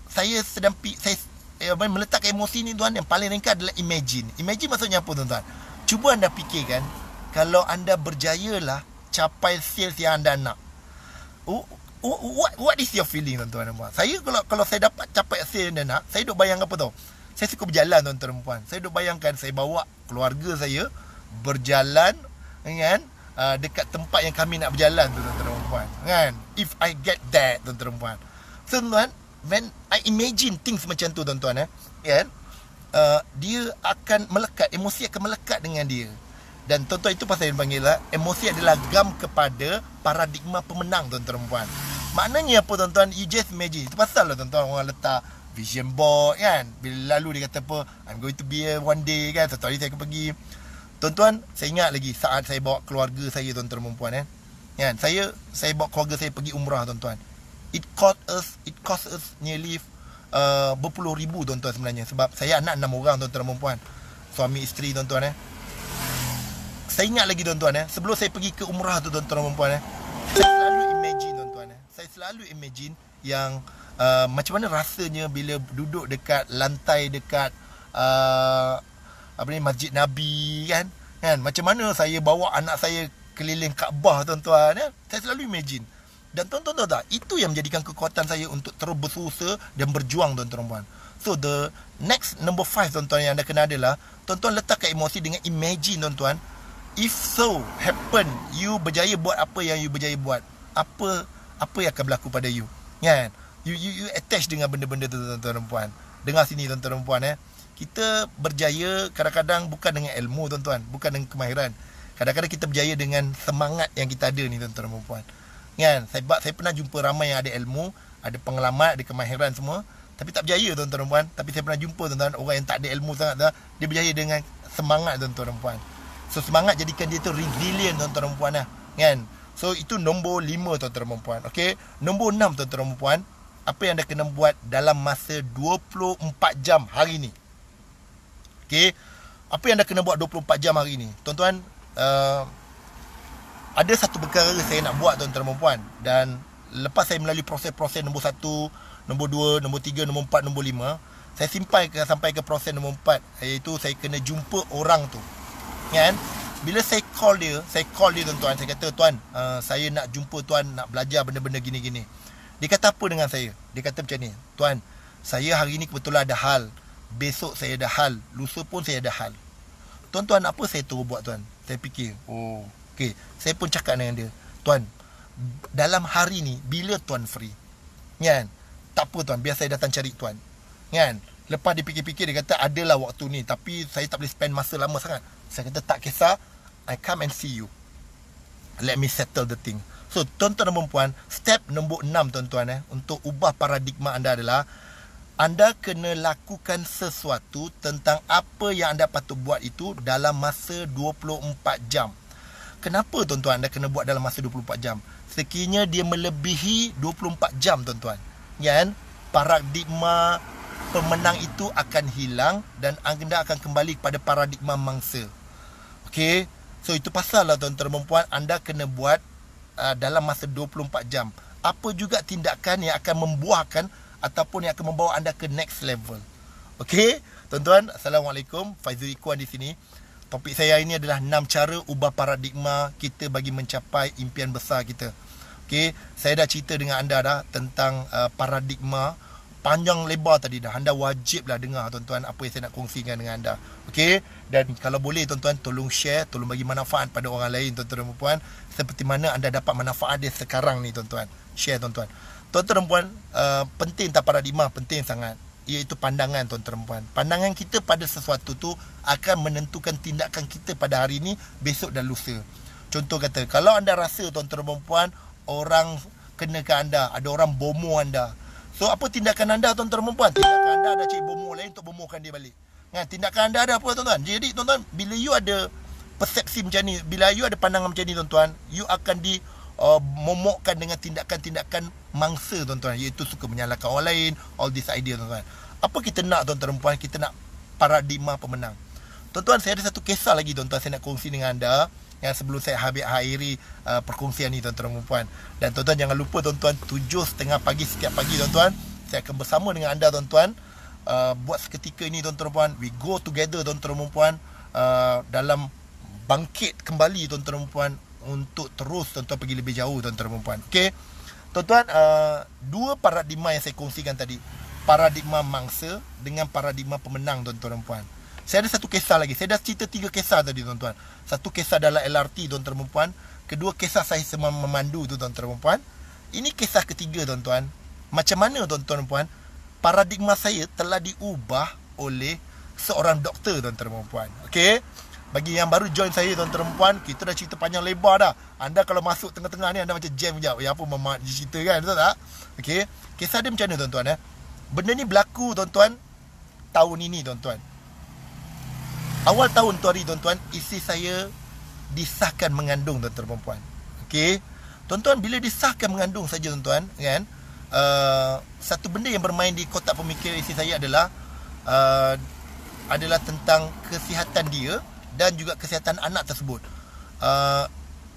saya sedang saya eh, meletak emosi ni tuan yang paling ringkas adalah imagine. Imagine maksudnya apa tuan-tuan? Cuba anda fikirkan kalau anda berjayalah capai sales yang anda nak. Oh, what what is your feeling tuan-tuan dan puan? Saya kalau kalau saya dapat capai hasil yang dia nak, saya duk bayangkan apa tau? Saya suka berjalan tuan-tuan dan puan. Saya duk bayangkan saya bawa keluarga saya berjalan dengan uh, ah, dekat tempat yang kami nak berjalan tuan-tuan dan puan. Kan? If I get that tuan-tuan dan puan. So tuan when I imagine things macam tu tuan-tuan eh, kan? Uh, dia akan melekat emosi akan melekat dengan dia dan tuan-tuan itu pasal yang panggil lah, Emosi adalah gam kepada paradigma pemenang tuan-tuan perempuan Maknanya apa tuan-tuan You just imagine Itu pasal lah tuan-tuan orang letak vision board kan Bila lalu dia kata apa I'm going to be a one day kan Satu hari saya pergi Tuan-tuan saya ingat lagi saat saya bawa keluarga saya tuan-tuan perempuan kan eh. Kan saya saya bawa keluarga saya pergi umrah tuan-tuan It cost us it cost us nearly uh, berpuluh ribu tuan-tuan sebenarnya Sebab saya anak enam orang tuan-tuan perempuan Suami isteri tuan-tuan eh saya ingat lagi tuan-tuan ya, sebelum saya pergi ke umrah tu tuan-tuan dan puan-puan ya. Eh, saya selalu imagine tuan-tuan ya. Saya selalu imagine yang uh, macam mana rasanya bila duduk dekat lantai dekat uh, apa ni Masjid Nabi kan? Kan? Macam mana saya bawa anak saya keliling Kaabah tuan-tuan ya. Saya selalu imagine. Dan tuan-tuan tahu tak, itu yang menjadikan kekuatan saya untuk terus berusaha dan berjuang tuan-tuan dan puan. So the next number five tuan-tuan yang anda kena adalah Tuan-tuan letakkan emosi dengan imagine tuan-tuan if so happen you berjaya buat apa yang you berjaya buat apa apa yang akan berlaku pada you kan you you, you attach dengan benda-benda tu tuan-tuan dan puan dengar sini tuan-tuan dan puan eh kita berjaya kadang-kadang bukan dengan ilmu tuan-tuan bukan dengan kemahiran kadang-kadang kita berjaya dengan semangat yang kita ada ni tuan-tuan dan puan kan sebab saya pernah jumpa ramai yang ada ilmu ada pengalaman ada kemahiran semua tapi tak berjaya tuan-tuan dan puan tapi saya pernah jumpa tuan-tuan orang yang tak ada ilmu sangat dia berjaya dengan semangat tuan-tuan dan puan So semangat jadikan dia tu resilient tuan-tuan dan puan lah. Kan? So itu nombor lima tuan-tuan dan puan. Okay? Nombor enam tuan-tuan dan puan. Apa yang anda kena buat dalam masa 24 jam hari ni. Okay? Apa yang anda kena buat 24 jam hari ni. Tuan-tuan. Uh, ada satu perkara saya nak buat tuan-tuan dan puan. Dan lepas saya melalui proses-proses nombor satu, nombor dua, nombor tiga, nombor empat, nombor lima. Saya simpan ke, sampai ke proses nombor empat. Iaitu saya kena jumpa orang tu kan bila saya call dia saya call dia tuan-tuan saya kata tuan uh, saya nak jumpa tuan nak belajar benda-benda gini-gini dia kata apa dengan saya dia kata macam ni tuan saya hari ni kebetulan ada hal besok saya ada hal lusa pun saya ada hal tuan-tuan apa saya terus buat tuan saya fikir oh okey saya pun cakap dengan dia tuan dalam hari ni bila tuan free kan tak apa tuan biar saya datang cari tuan kan Lepas dia fikir-fikir Dia kata adalah waktu ni Tapi saya tak boleh spend masa lama sangat Saya kata tak kisah I come and see you Let me settle the thing So tuan-tuan dan perempuan Step nombor enam tuan-tuan eh Untuk ubah paradigma anda adalah Anda kena lakukan sesuatu Tentang apa yang anda patut buat itu Dalam masa 24 jam Kenapa tuan-tuan anda kena buat dalam masa 24 jam Sekiranya dia melebihi 24 jam tuan-tuan Kan? Paradigma pemenang itu akan hilang dan anda akan kembali kepada paradigma mangsa. Okey. So itu pasal lah tuan-tuan dan puan anda kena buat uh, dalam masa 24 jam. Apa juga tindakan yang akan membuahkan ataupun yang akan membawa anda ke next level. Okey, tuan-tuan, assalamualaikum. Faizul Ikuan di sini. Topik saya ini adalah 6 cara ubah paradigma kita bagi mencapai impian besar kita. Okey, saya dah cerita dengan anda dah tentang uh, paradigma panjang lebar tadi dah anda wajiblah dengar tuan-tuan apa yang saya nak kongsikan dengan anda okey dan kalau boleh tuan-tuan tolong share tolong bagi manfaat pada orang lain tuan-tuan dan puan seperti mana anda dapat manfaat dia sekarang ni tuan-tuan share tuan-tuan tuan-tuan dan puan uh, penting tak paradigma penting sangat iaitu pandangan tuan-tuan dan puan pandangan kita pada sesuatu tu akan menentukan tindakan kita pada hari ini besok dan lusa contoh kata kalau anda rasa tuan-tuan dan puan orang kenakan anda ada orang bomo anda So apa tindakan anda tuan-tuan dan puan? Tindakan anda ada cari bomo lain untuk bomokan dia balik. Kan tindakan anda ada apa tuan-tuan? Jadi tuan-tuan bila you ada persepsi macam ni, bila you ada pandangan macam ni tuan-tuan, you akan di uh, momokkan dengan tindakan-tindakan mangsa tuan-tuan iaitu suka menyalahkan orang lain all this idea tuan-tuan apa kita nak tuan-tuan dan puan kita nak paradigma pemenang tuan-tuan saya ada satu kisah lagi tuan-tuan saya nak kongsi dengan anda yang sebelum saya habis akhiri uh, perkongsian ni tuan-tuan dan puan. Dan tuan-tuan jangan lupa tuan-tuan setengah pagi setiap pagi tuan-tuan saya akan bersama dengan anda tuan-tuan uh, buat seketika ini tuan-tuan dan puan we go together tuan-tuan dan puan uh, dalam bangkit kembali tuan-tuan dan puan untuk terus tuan-tuan pergi lebih jauh tuan-tuan dan puan. Okey. Tuan-tuan uh, dua paradigma yang saya kongsikan tadi paradigma mangsa dengan paradigma pemenang tuan-tuan dan puan. -tuan. Saya ada satu kisah lagi. Saya dah cerita tiga kisah tadi tuan-tuan. Satu kisah dalam LRT tuan-tuan perempuan. Kedua kisah saya semua memandu tu tuan-tuan perempuan. Ini kisah ketiga tuan-tuan. Macam mana tuan-tuan perempuan. Paradigma saya telah diubah oleh seorang doktor tuan-tuan perempuan. Okay. Bagi yang baru join saya tuan-tuan perempuan. Kita dah cerita panjang lebar dah. Anda kalau masuk tengah-tengah ni anda macam jam je. Eh, ya apa mamak cerita kan. Tahu tak? Okay. Kisah dia macam mana tuan-tuan eh. Benda ni berlaku tuan-tuan. Tahun ini tuan-tuan. Awal tahun tu hari tuan-tuan Isi saya disahkan mengandung tuan-tuan perempuan okay? Tuan-tuan bila disahkan mengandung saja tuan-tuan kan, uh, Satu benda yang bermain di kotak pemikiran isi saya adalah uh, Adalah tentang kesihatan dia Dan juga kesihatan anak tersebut uh,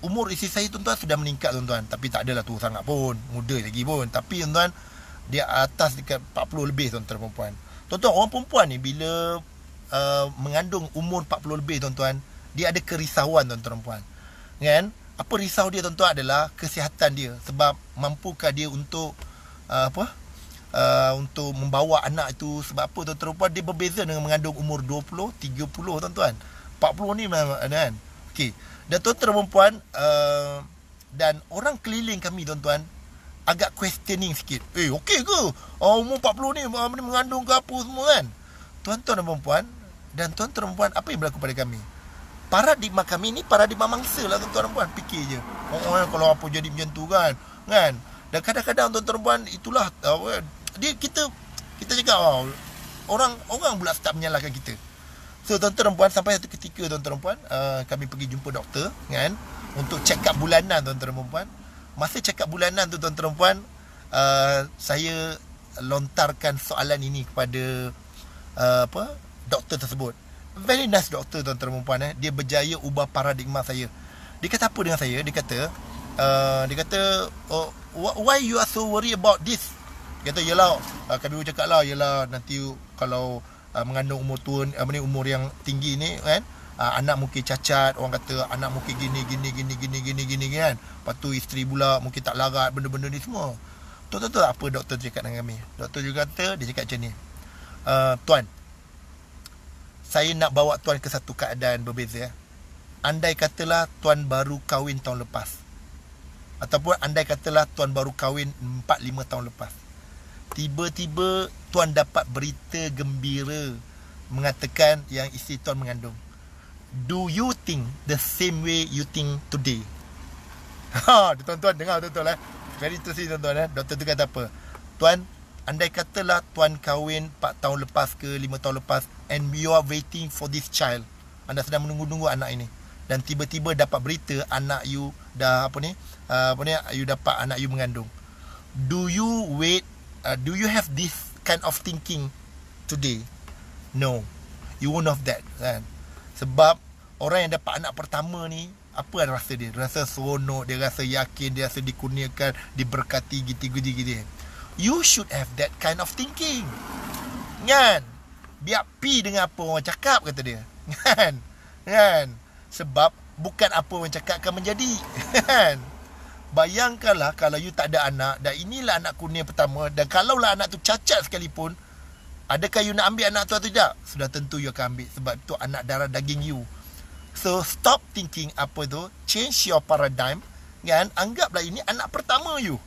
Umur isi saya tuan-tuan sudah meningkat tuan-tuan Tapi tak adalah tua sangat pun Muda lagi pun Tapi tuan-tuan dia atas dekat 40 lebih tuan-tuan perempuan Tuan-tuan orang perempuan ni bila Uh, mengandung umur 40 lebih tuan-tuan dia ada kerisauan tuan-tuan dan puan kan apa risau dia tuan-tuan adalah kesihatan dia sebab mampukah dia untuk uh, apa uh, untuk membawa anak itu sebab apa tuan-tuan puan dia berbeza dengan mengandung umur 20 30 tuan-tuan 40 ni kan okey dan tuan-tuan dan puan uh, dan orang keliling kami tuan-tuan agak questioning sikit. Eh, okey ke? Uh, umur 40 ni uh, mengandung ke apa semua kan? Tuan-tuan dan puan dan tuan perempuan apa yang berlaku pada kami? Paradigma kami ni paradigma mangsa lah tuan tuan perempuan fikir je. Oh, oh kalau apa jadi macam tu kan. Kan? Dan kadang-kadang tuan perempuan itulah uh, apa uh, dia kita kita cakap oh, orang orang pula start menyalahkan kita. So tuan perempuan sampai satu ketika tuan perempuan uh, kami pergi jumpa doktor kan untuk check up bulanan tuan perempuan. Masa check up bulanan tu tuan tuan perempuan uh, saya lontarkan soalan ini kepada uh, apa doktor tersebut Very nice doktor tuan-tuan dan puan eh. Dia berjaya ubah paradigma saya Dia kata apa dengan saya? Dia kata uh, Dia kata oh, Why you are so worried about this? Dia kata yelah uh, Kami pun cakap lah Yelah nanti kalau uh, Mengandung umur tua uh, ni Umur yang tinggi ni kan Uh, anak mungkin cacat Orang kata Anak mungkin gini Gini gini gini gini gini kan Lepas tu isteri pula Mungkin tak larat Benda-benda ni semua Tuan-tuan apa doktor tu cakap dengan kami Doktor juga kata Dia cakap macam ni uh, Tuan saya nak bawa tuan ke satu keadaan berbeza ya. Andai katalah tuan baru kahwin tahun lepas. Ataupun andai katalah tuan baru kahwin 4 5 tahun lepas. Tiba-tiba tuan dapat berita gembira mengatakan yang isteri tuan mengandung. Do you think the same way you think today? Ha, tuan-tuan dengar tuan-tuan eh. Very interesting tuan-tuan eh. Doktor tu kata apa? Tuan Andai katalah tuan kahwin 4 tahun lepas ke 5 tahun lepas And you are waiting for this child Anda sedang menunggu-nunggu anak ini Dan tiba-tiba dapat berita anak you dah apa ni uh, Apa ni you dapat anak you mengandung Do you wait uh, Do you have this kind of thinking today No You won't have that kan Sebab orang yang dapat anak pertama ni apa rasa dia? Rasa seronok, dia rasa yakin, dia rasa dikurniakan, diberkati gitu-gitu gitu. You should have that kind of thinking. Kan? Biar pi dengan apa orang cakap kata dia. Kan? <laughs> Kan? Sebab bukan apa orang cakap akan menjadi. Kan? <laughs> Bayangkanlah kalau you tak ada anak dan inilah anak kurnia pertama dan kalaulah anak tu cacat sekalipun adakah you nak ambil anak tu atau tidak? Sudah tentu you akan ambil sebab tu anak darah daging you. So stop thinking apa tu, change your paradigm kan? Anggaplah ini anak pertama you.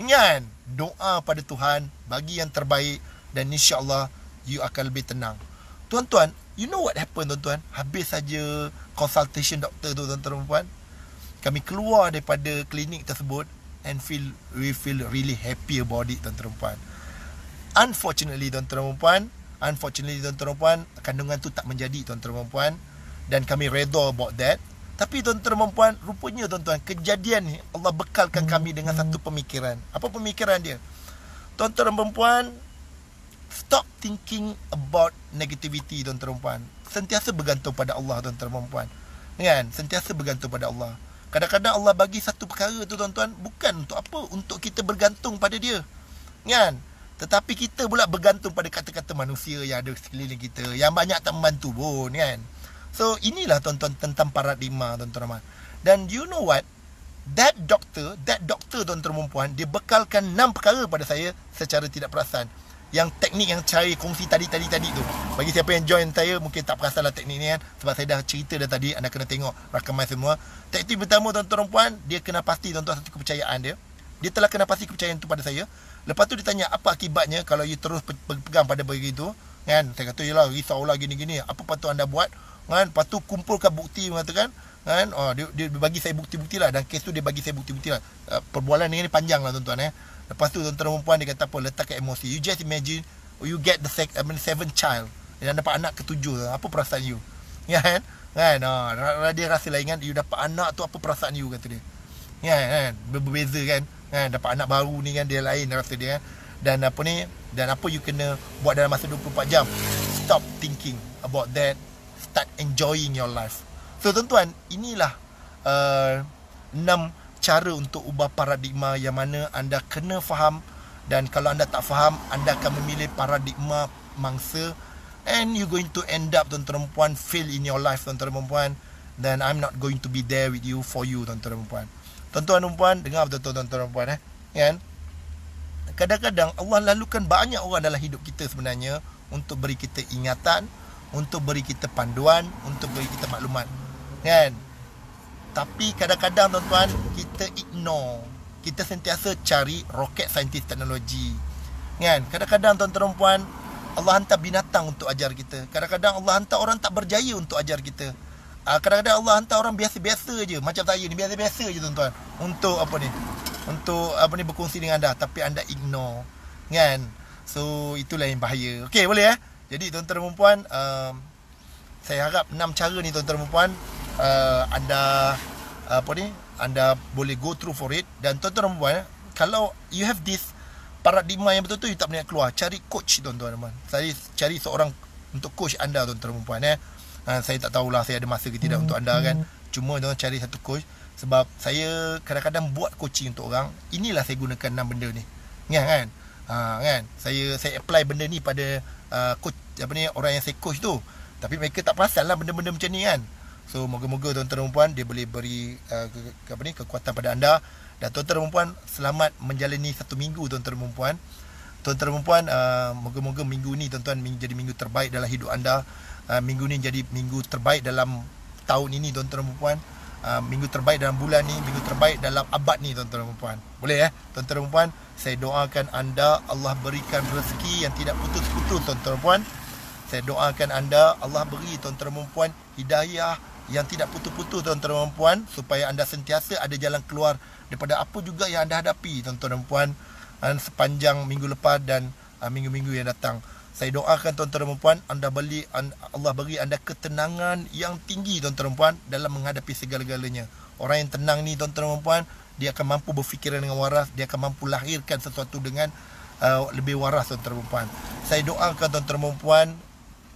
Kan? doa pada Tuhan bagi yang terbaik dan insya-Allah you akan lebih tenang. Tuan-tuan, you know what happened tuan-tuan? Habis saja consultation doktor tu tuan-tuan dan puan. Kami keluar daripada klinik tersebut and feel we feel really happy about it tuan-tuan dan puan. Unfortunately tuan-tuan dan puan, unfortunately tuan-tuan dan puan, kandungan tu tak menjadi tuan-tuan dan puan dan kami redor about that tapi tuan-tuan dan puan Rupanya tuan-tuan Kejadian ni Allah bekalkan kami dengan hmm. satu pemikiran Apa pemikiran dia? Tuan-tuan dan puan Stop thinking about negativity tuan-tuan dan puan Sentiasa bergantung pada Allah tuan-tuan dan puan Kan? Sentiasa bergantung pada Allah Kadang-kadang Allah bagi satu perkara tu tuan-tuan Bukan untuk apa? Untuk kita bergantung pada dia Kan? Tetapi kita pula bergantung pada kata-kata manusia yang ada sekeliling kita Yang banyak tak membantu pun kan? So inilah tuan-tuan tentang paradigma tuan-tuan Dan you know what? That doctor, that doctor tuan-tuan dan dia bekalkan enam perkara pada saya secara tidak perasan. Yang teknik yang cari kongsi tadi-tadi tadi tu. Bagi siapa yang join saya mungkin tak perasan lah teknik ni kan sebab saya dah cerita dah tadi anda kena tengok rakaman semua. Teknik pertama tuan-tuan perempuan dia kena pasti tuan-tuan satu kepercayaan dia. Dia telah kena pasti kepercayaan tu pada saya. Lepas tu ditanya apa akibatnya kalau you terus pegang pada begitu kan saya kata yalah risaulah gini-gini apa patut anda buat kan lepas tu kumpulkan bukti mengatakan kan oh, dia, dia bagi saya bukti-bukti lah dan kes tu dia bagi saya bukti-bukti lah eh, perbualan ni, ni panjang lah tuan-tuan eh lepas tu tuan-tuan perempuan dia kata apa letakkan emosi you just imagine you get the sec, I mean, seven child dan dapat anak ketujuh lah. apa perasaan you ya kan kan oh dia rasa lain kan you dapat anak tu apa perasaan you kata dia ya kan berbeza kan kan dapat anak baru ni kan dia lain rasa dia kan? dan apa ni dan apa you kena buat dalam masa 24 jam stop thinking about that start enjoying your life. So tuan-tuan, inilah uh, enam uh, cara untuk ubah paradigma yang mana anda kena faham dan kalau anda tak faham, anda akan memilih paradigma mangsa and you going to end up tuan-tuan dan puan fail in your life tuan-tuan dan puan then I'm not going to be there with you for you tuan-tuan dan puan. Tuan-tuan dan puan, dengar betul tuan-tuan dan puan eh. Kan? Kadang-kadang Allah lalukan banyak orang dalam hidup kita sebenarnya untuk beri kita ingatan, untuk beri kita panduan, untuk beri kita maklumat. Kan? Tapi kadang-kadang tuan-tuan, kita ignore. Kita sentiasa cari roket saintis teknologi. Kan? Kadang-kadang tuan-tuan dan puan, Allah hantar binatang untuk ajar kita. Kadang-kadang Allah hantar orang tak berjaya untuk ajar kita. Ah, kadang-kadang Allah hantar orang biasa-biasa je. Macam saya ni, biasa-biasa je tuan-tuan. Untuk apa ni? Untuk apa ni berkongsi dengan anda. Tapi anda ignore. Kan? So, itulah yang bahaya. Okay, boleh eh? Ya? Jadi tuan-tuan dan puan uh, saya harap enam cara ni tuan-tuan dan puan uh, anda uh, apa ni anda boleh go through for it dan tuan-tuan dan puan eh, kalau you have this paradigma yang betul tu you tak boleh keluar cari coach tuan-tuan dan puan cari cari seorang untuk coach anda tuan-tuan dan puan eh uh, saya tak tahulah saya ada masa ke tidak hmm untuk anda kan hmm. cuma tuan cari satu coach sebab saya kadang-kadang buat coaching untuk orang inilah saya gunakan enam benda ni ingat kan ha kan saya saya apply benda ni pada Uh, coach apa ni orang yang saya coach tu tapi mereka tak perasan lah benda-benda macam ni kan so moga-moga tuan-tuan dan puan dia boleh beri uh, apa ni kekuatan pada anda dan tuan-tuan dan puan selamat menjalani satu minggu tuan-tuan dan puan tuan-tuan dan puan uh, moga-moga minggu ni tuan-tuan jadi minggu terbaik dalam hidup anda uh, minggu ni jadi minggu terbaik dalam tahun ini tuan-tuan dan puan uh, uh, minggu terbaik dalam bulan ni, minggu terbaik dalam abad ni tuan-tuan dan puan-puan. Boleh eh? Tuan-tuan dan puan saya doakan anda Allah berikan rezeki yang tidak putus-putus tuan-tuan dan puan. Saya doakan anda Allah beri tuan-tuan dan puan hidayah yang tidak putus-putus tuan-tuan dan puan supaya anda sentiasa ada jalan keluar daripada apa juga yang anda hadapi tuan-tuan dan puan sepanjang minggu lepas dan uh, minggu-minggu yang datang. Saya doakan tuan-tuan dan puan anda beli Allah beri anda ketenangan yang tinggi tuan-tuan dan puan dalam menghadapi segala-galanya. Orang yang tenang ni tuan-tuan dan puan dia akan mampu berfikiran dengan waras, dia akan mampu lahirkan sesuatu dengan uh, lebih waras tuan-tuan dan puan. Saya doakan tuan-tuan dan puan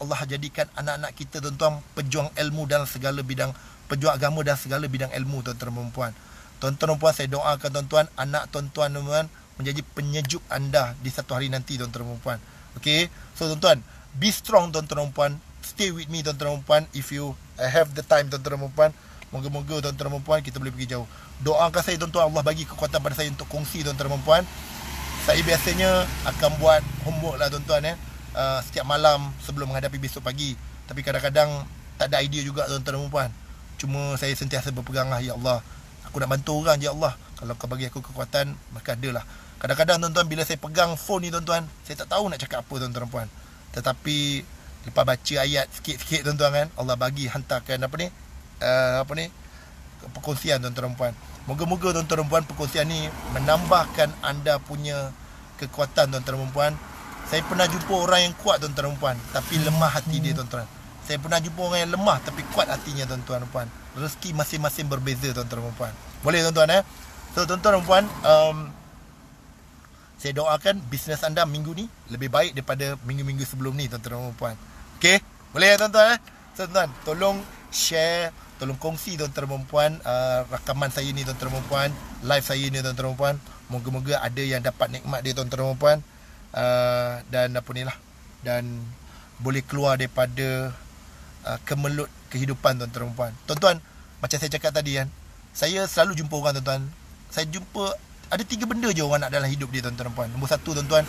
Allah jadikan anak-anak kita tuan-tuan pejuang ilmu dalam segala bidang pejuang agama dan segala bidang ilmu tuan-tuan dan puan. Tuan-tuan dan puan saya doakan tuan-tuan anak tuan-tuan dan puan menjadi penyejuk anda di satu hari nanti tuan-tuan dan puan. Okay So tuan-tuan Be strong tuan-tuan perempuan Stay with me tuan-tuan perempuan If you uh, have the time tuan-tuan perempuan Moga-moga tuan-tuan perempuan Kita boleh pergi jauh Doakan saya tuan-tuan Allah bagi kekuatan pada saya Untuk kongsi tuan-tuan perempuan Saya biasanya Akan buat homework lah tuan-tuan eh. Uh, setiap malam Sebelum menghadapi besok pagi Tapi kadang-kadang Tak ada idea juga tuan-tuan perempuan Cuma saya sentiasa berpegang lah Ya Allah Aku nak bantu orang je ya Allah Kalau kau bagi aku kekuatan Maka adalah lah Kadang-kadang tuan-tuan bila saya pegang phone ni tuan-tuan Saya tak tahu nak cakap apa tuan-tuan puan Tetapi Lepas baca ayat sikit-sikit tuan-tuan kan Allah bagi hantarkan apa ni uh, Apa ni Perkongsian tuan-tuan puan Moga-moga tuan-tuan puan perkongsian ni Menambahkan anda punya Kekuatan tuan-tuan puan Saya pernah jumpa orang yang kuat tuan-tuan puan Tapi hmm. lemah hati dia hmm. tuan-tuan Saya pernah jumpa orang yang lemah Tapi kuat hatinya tuan-tuan puan Rezeki masing-masing berbeza tuan-tuan puan Boleh tuan-tuan eh So tuan-tuan puan um, saya doakan bisnes anda minggu ni lebih baik daripada minggu-minggu sebelum ni tuan-tuan dan puan-puan. Boleh ya tuan-tuan eh? Tuan-tuan, tolong share, tolong kongsi tuan-tuan dan puan uh, rakaman saya ni tuan-tuan dan puan live saya ni tuan-tuan dan puan Moga-moga ada yang dapat nikmat dia tuan-tuan dan puan uh, dan apa ni lah. Dan boleh keluar daripada uh, kemelut kehidupan tuan-tuan dan puan Tuan-tuan, macam saya cakap tadi kan, saya selalu jumpa orang tuan-tuan. Saya jumpa ada tiga benda je orang nak dalam hidup dia tuan-tuan dan puan. Nombor satu tuan-tuan,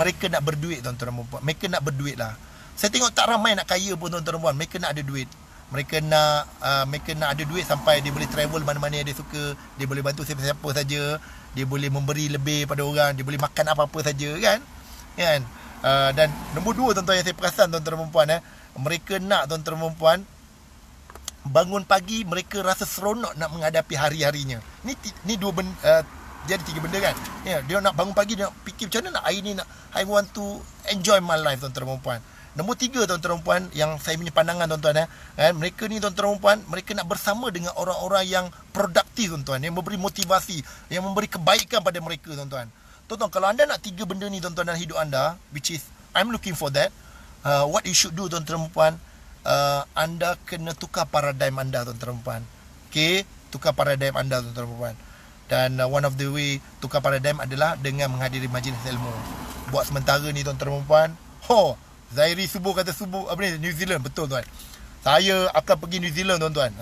mereka nak berduit tuan-tuan dan puan. Mereka nak berduit lah. Saya tengok tak ramai nak kaya pun tuan-tuan dan puan. Mereka nak ada duit. Mereka nak uh, mereka nak ada duit sampai dia boleh travel mana-mana yang dia suka. Dia boleh bantu siapa-siapa saja. Dia boleh memberi lebih pada orang. Dia boleh makan apa-apa saja kan. kan? Uh, dan nombor dua tuan-tuan yang saya perasan tuan-tuan dan puan. Eh, mereka nak tuan-tuan dan puan bangun pagi mereka rasa seronok nak menghadapi hari-harinya. Ni ni dua benda, uh, dia ada tiga benda kan yeah, Dia nak bangun pagi Dia nak fikir macam mana nak Hari ni nak I want to enjoy my life Tuan-tuan dan puan Nombor tiga tuan-tuan dan puan Yang saya punya pandangan tuan-tuan ya. Kan? Mereka ni tuan-tuan dan puan Mereka nak bersama dengan orang-orang yang Produktif tuan-tuan Yang memberi motivasi Yang memberi kebaikan pada mereka tuan-tuan Tuan-tuan kalau anda nak tiga benda ni tuan-tuan dalam hidup anda Which is I'm looking for that uh, What you should do tuan-tuan dan puan uh, Anda kena tukar paradigm anda tuan-tuan dan puan Okay Tukar paradigm anda tuan-tuan dan puan dan uh, one of the way tukar paradigm adalah dengan menghadiri majlis ilmu buat sementara ni tuan-tuan dan puan ho Zairi subuh kata subuh apa ni New Zealand betul tuan saya akan pergi New Zealand tuan-tuan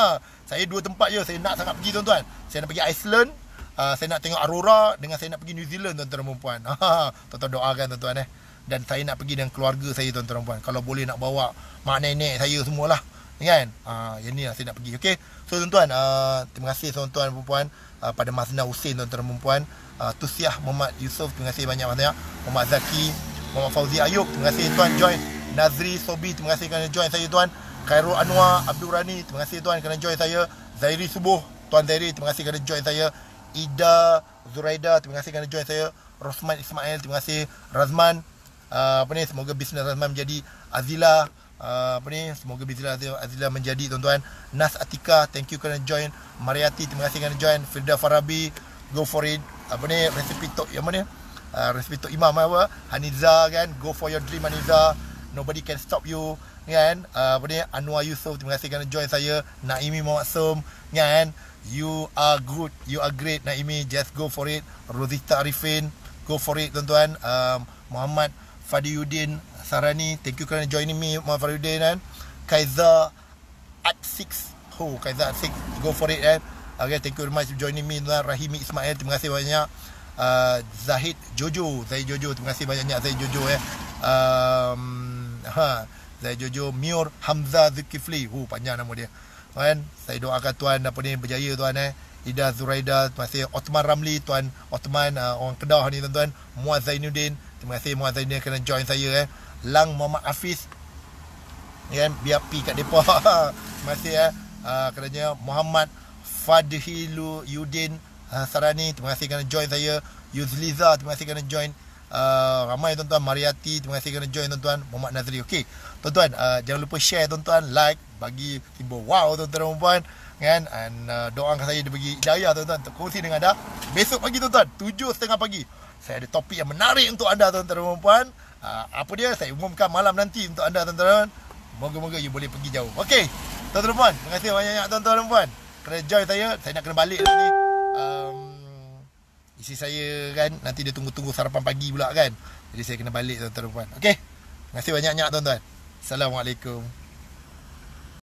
<laughs> saya dua tempat je saya nak sangat pergi tuan-tuan saya nak pergi Iceland uh, saya nak tengok Aurora dengan saya nak pergi New Zealand tuan-tuan dan puan <laughs> tuan-tuan doakan tuan-tuan eh dan saya nak pergi dengan keluarga saya tuan-tuan dan puan kalau boleh nak bawa mak nenek saya semualah kan uh, yang ni lah saya nak pergi okay? so tuan-tuan uh, terima kasih tuan-tuan dan puan-puan Uh, pada Mazna Hussein tuan-tuan dan puan uh, Tusiah Muhammad Yusof terima kasih banyak-banyak Muhammad Zaki Muhammad Fauzi Ayub terima kasih tuan join Nazri Sobi terima kasih kerana join saya tuan Khairul Anwar Abdul Rani terima kasih tuan kerana join saya Zairi Subuh tuan Zairi terima kasih kerana join saya Ida Zuraida terima kasih kerana join saya Rosman Ismail terima kasih Razman uh, apa ni semoga bisnes Razman menjadi Azila uh, apa ni semoga bizilah azila menjadi tuan-tuan nas atika thank you kerana join mariati terima kasih kerana join firda farabi go for it apa ni resipi tok yang mana uh, ah, resipi tok imam eh, apa haniza kan go for your dream haniza nobody can stop you kan uh, apa ni anwar yusof terima kasih kerana join saya naimi muhammad sum kan you are good you are great naimi just go for it rozita arifin go for it tuan-tuan um, muhammad Fadiuddin Sarani Thank you kerana joining me Mahfarudin kan Kaiser At 6 Oh Kaiser at 6 Go for it kan Okay thank you very much Joining me tuan Rahimi Ismail Terima kasih banyak uh, Zahid Jojo Zahid Jojo Terima kasih banyak-banyak Zahid Jojo eh um, ha, Zahid Jojo Mur Hamza Zulkifli Oh panjang nama dia Tuan Saya doakan tuan Apa ni berjaya tuan eh Ida Zuraida Terima kasih Othman Ramli Tuan Othman uh, Orang Kedah ni tuan-tuan Muaz Zainuddin Terima kasih Muaz Zainuddin Kena join saya eh Lang Mama Afis, kan biar pi kat depa <laughs> masih ya uh, kerana Muhammad Fadhilu Yudin uh, Sarani terima kasih kerana join saya Yuzliza terima kasih kerana join uh, ramai tuan-tuan Mariati terima kasih kerana join tuan-tuan Muhammad Nazri okey tuan-tuan uh, jangan lupa share tuan-tuan like bagi timbo wow tuan-tuan dan puan kan and uh, doakan saya dia bagi jaya tuan-tuan kongsi dengan anda besok pagi tuan-tuan 7.30 pagi saya ada topik yang menarik untuk anda tuan-tuan dan puan-puan Ah, apa dia saya umumkan malam nanti untuk anda tuan-tuan. Moga-moga you boleh pergi jauh. Okey. Tuan-tuan puan, terima kasih banyak-banyak tuan-tuan dan puan. Kerana joy saya, saya nak kena balik lah ni. Um, isi saya kan, nanti dia tunggu-tunggu sarapan pagi pula kan. Jadi saya kena balik tuan-tuan puan. Okey. Terima kasih banyak-banyak tuan-tuan. Assalamualaikum.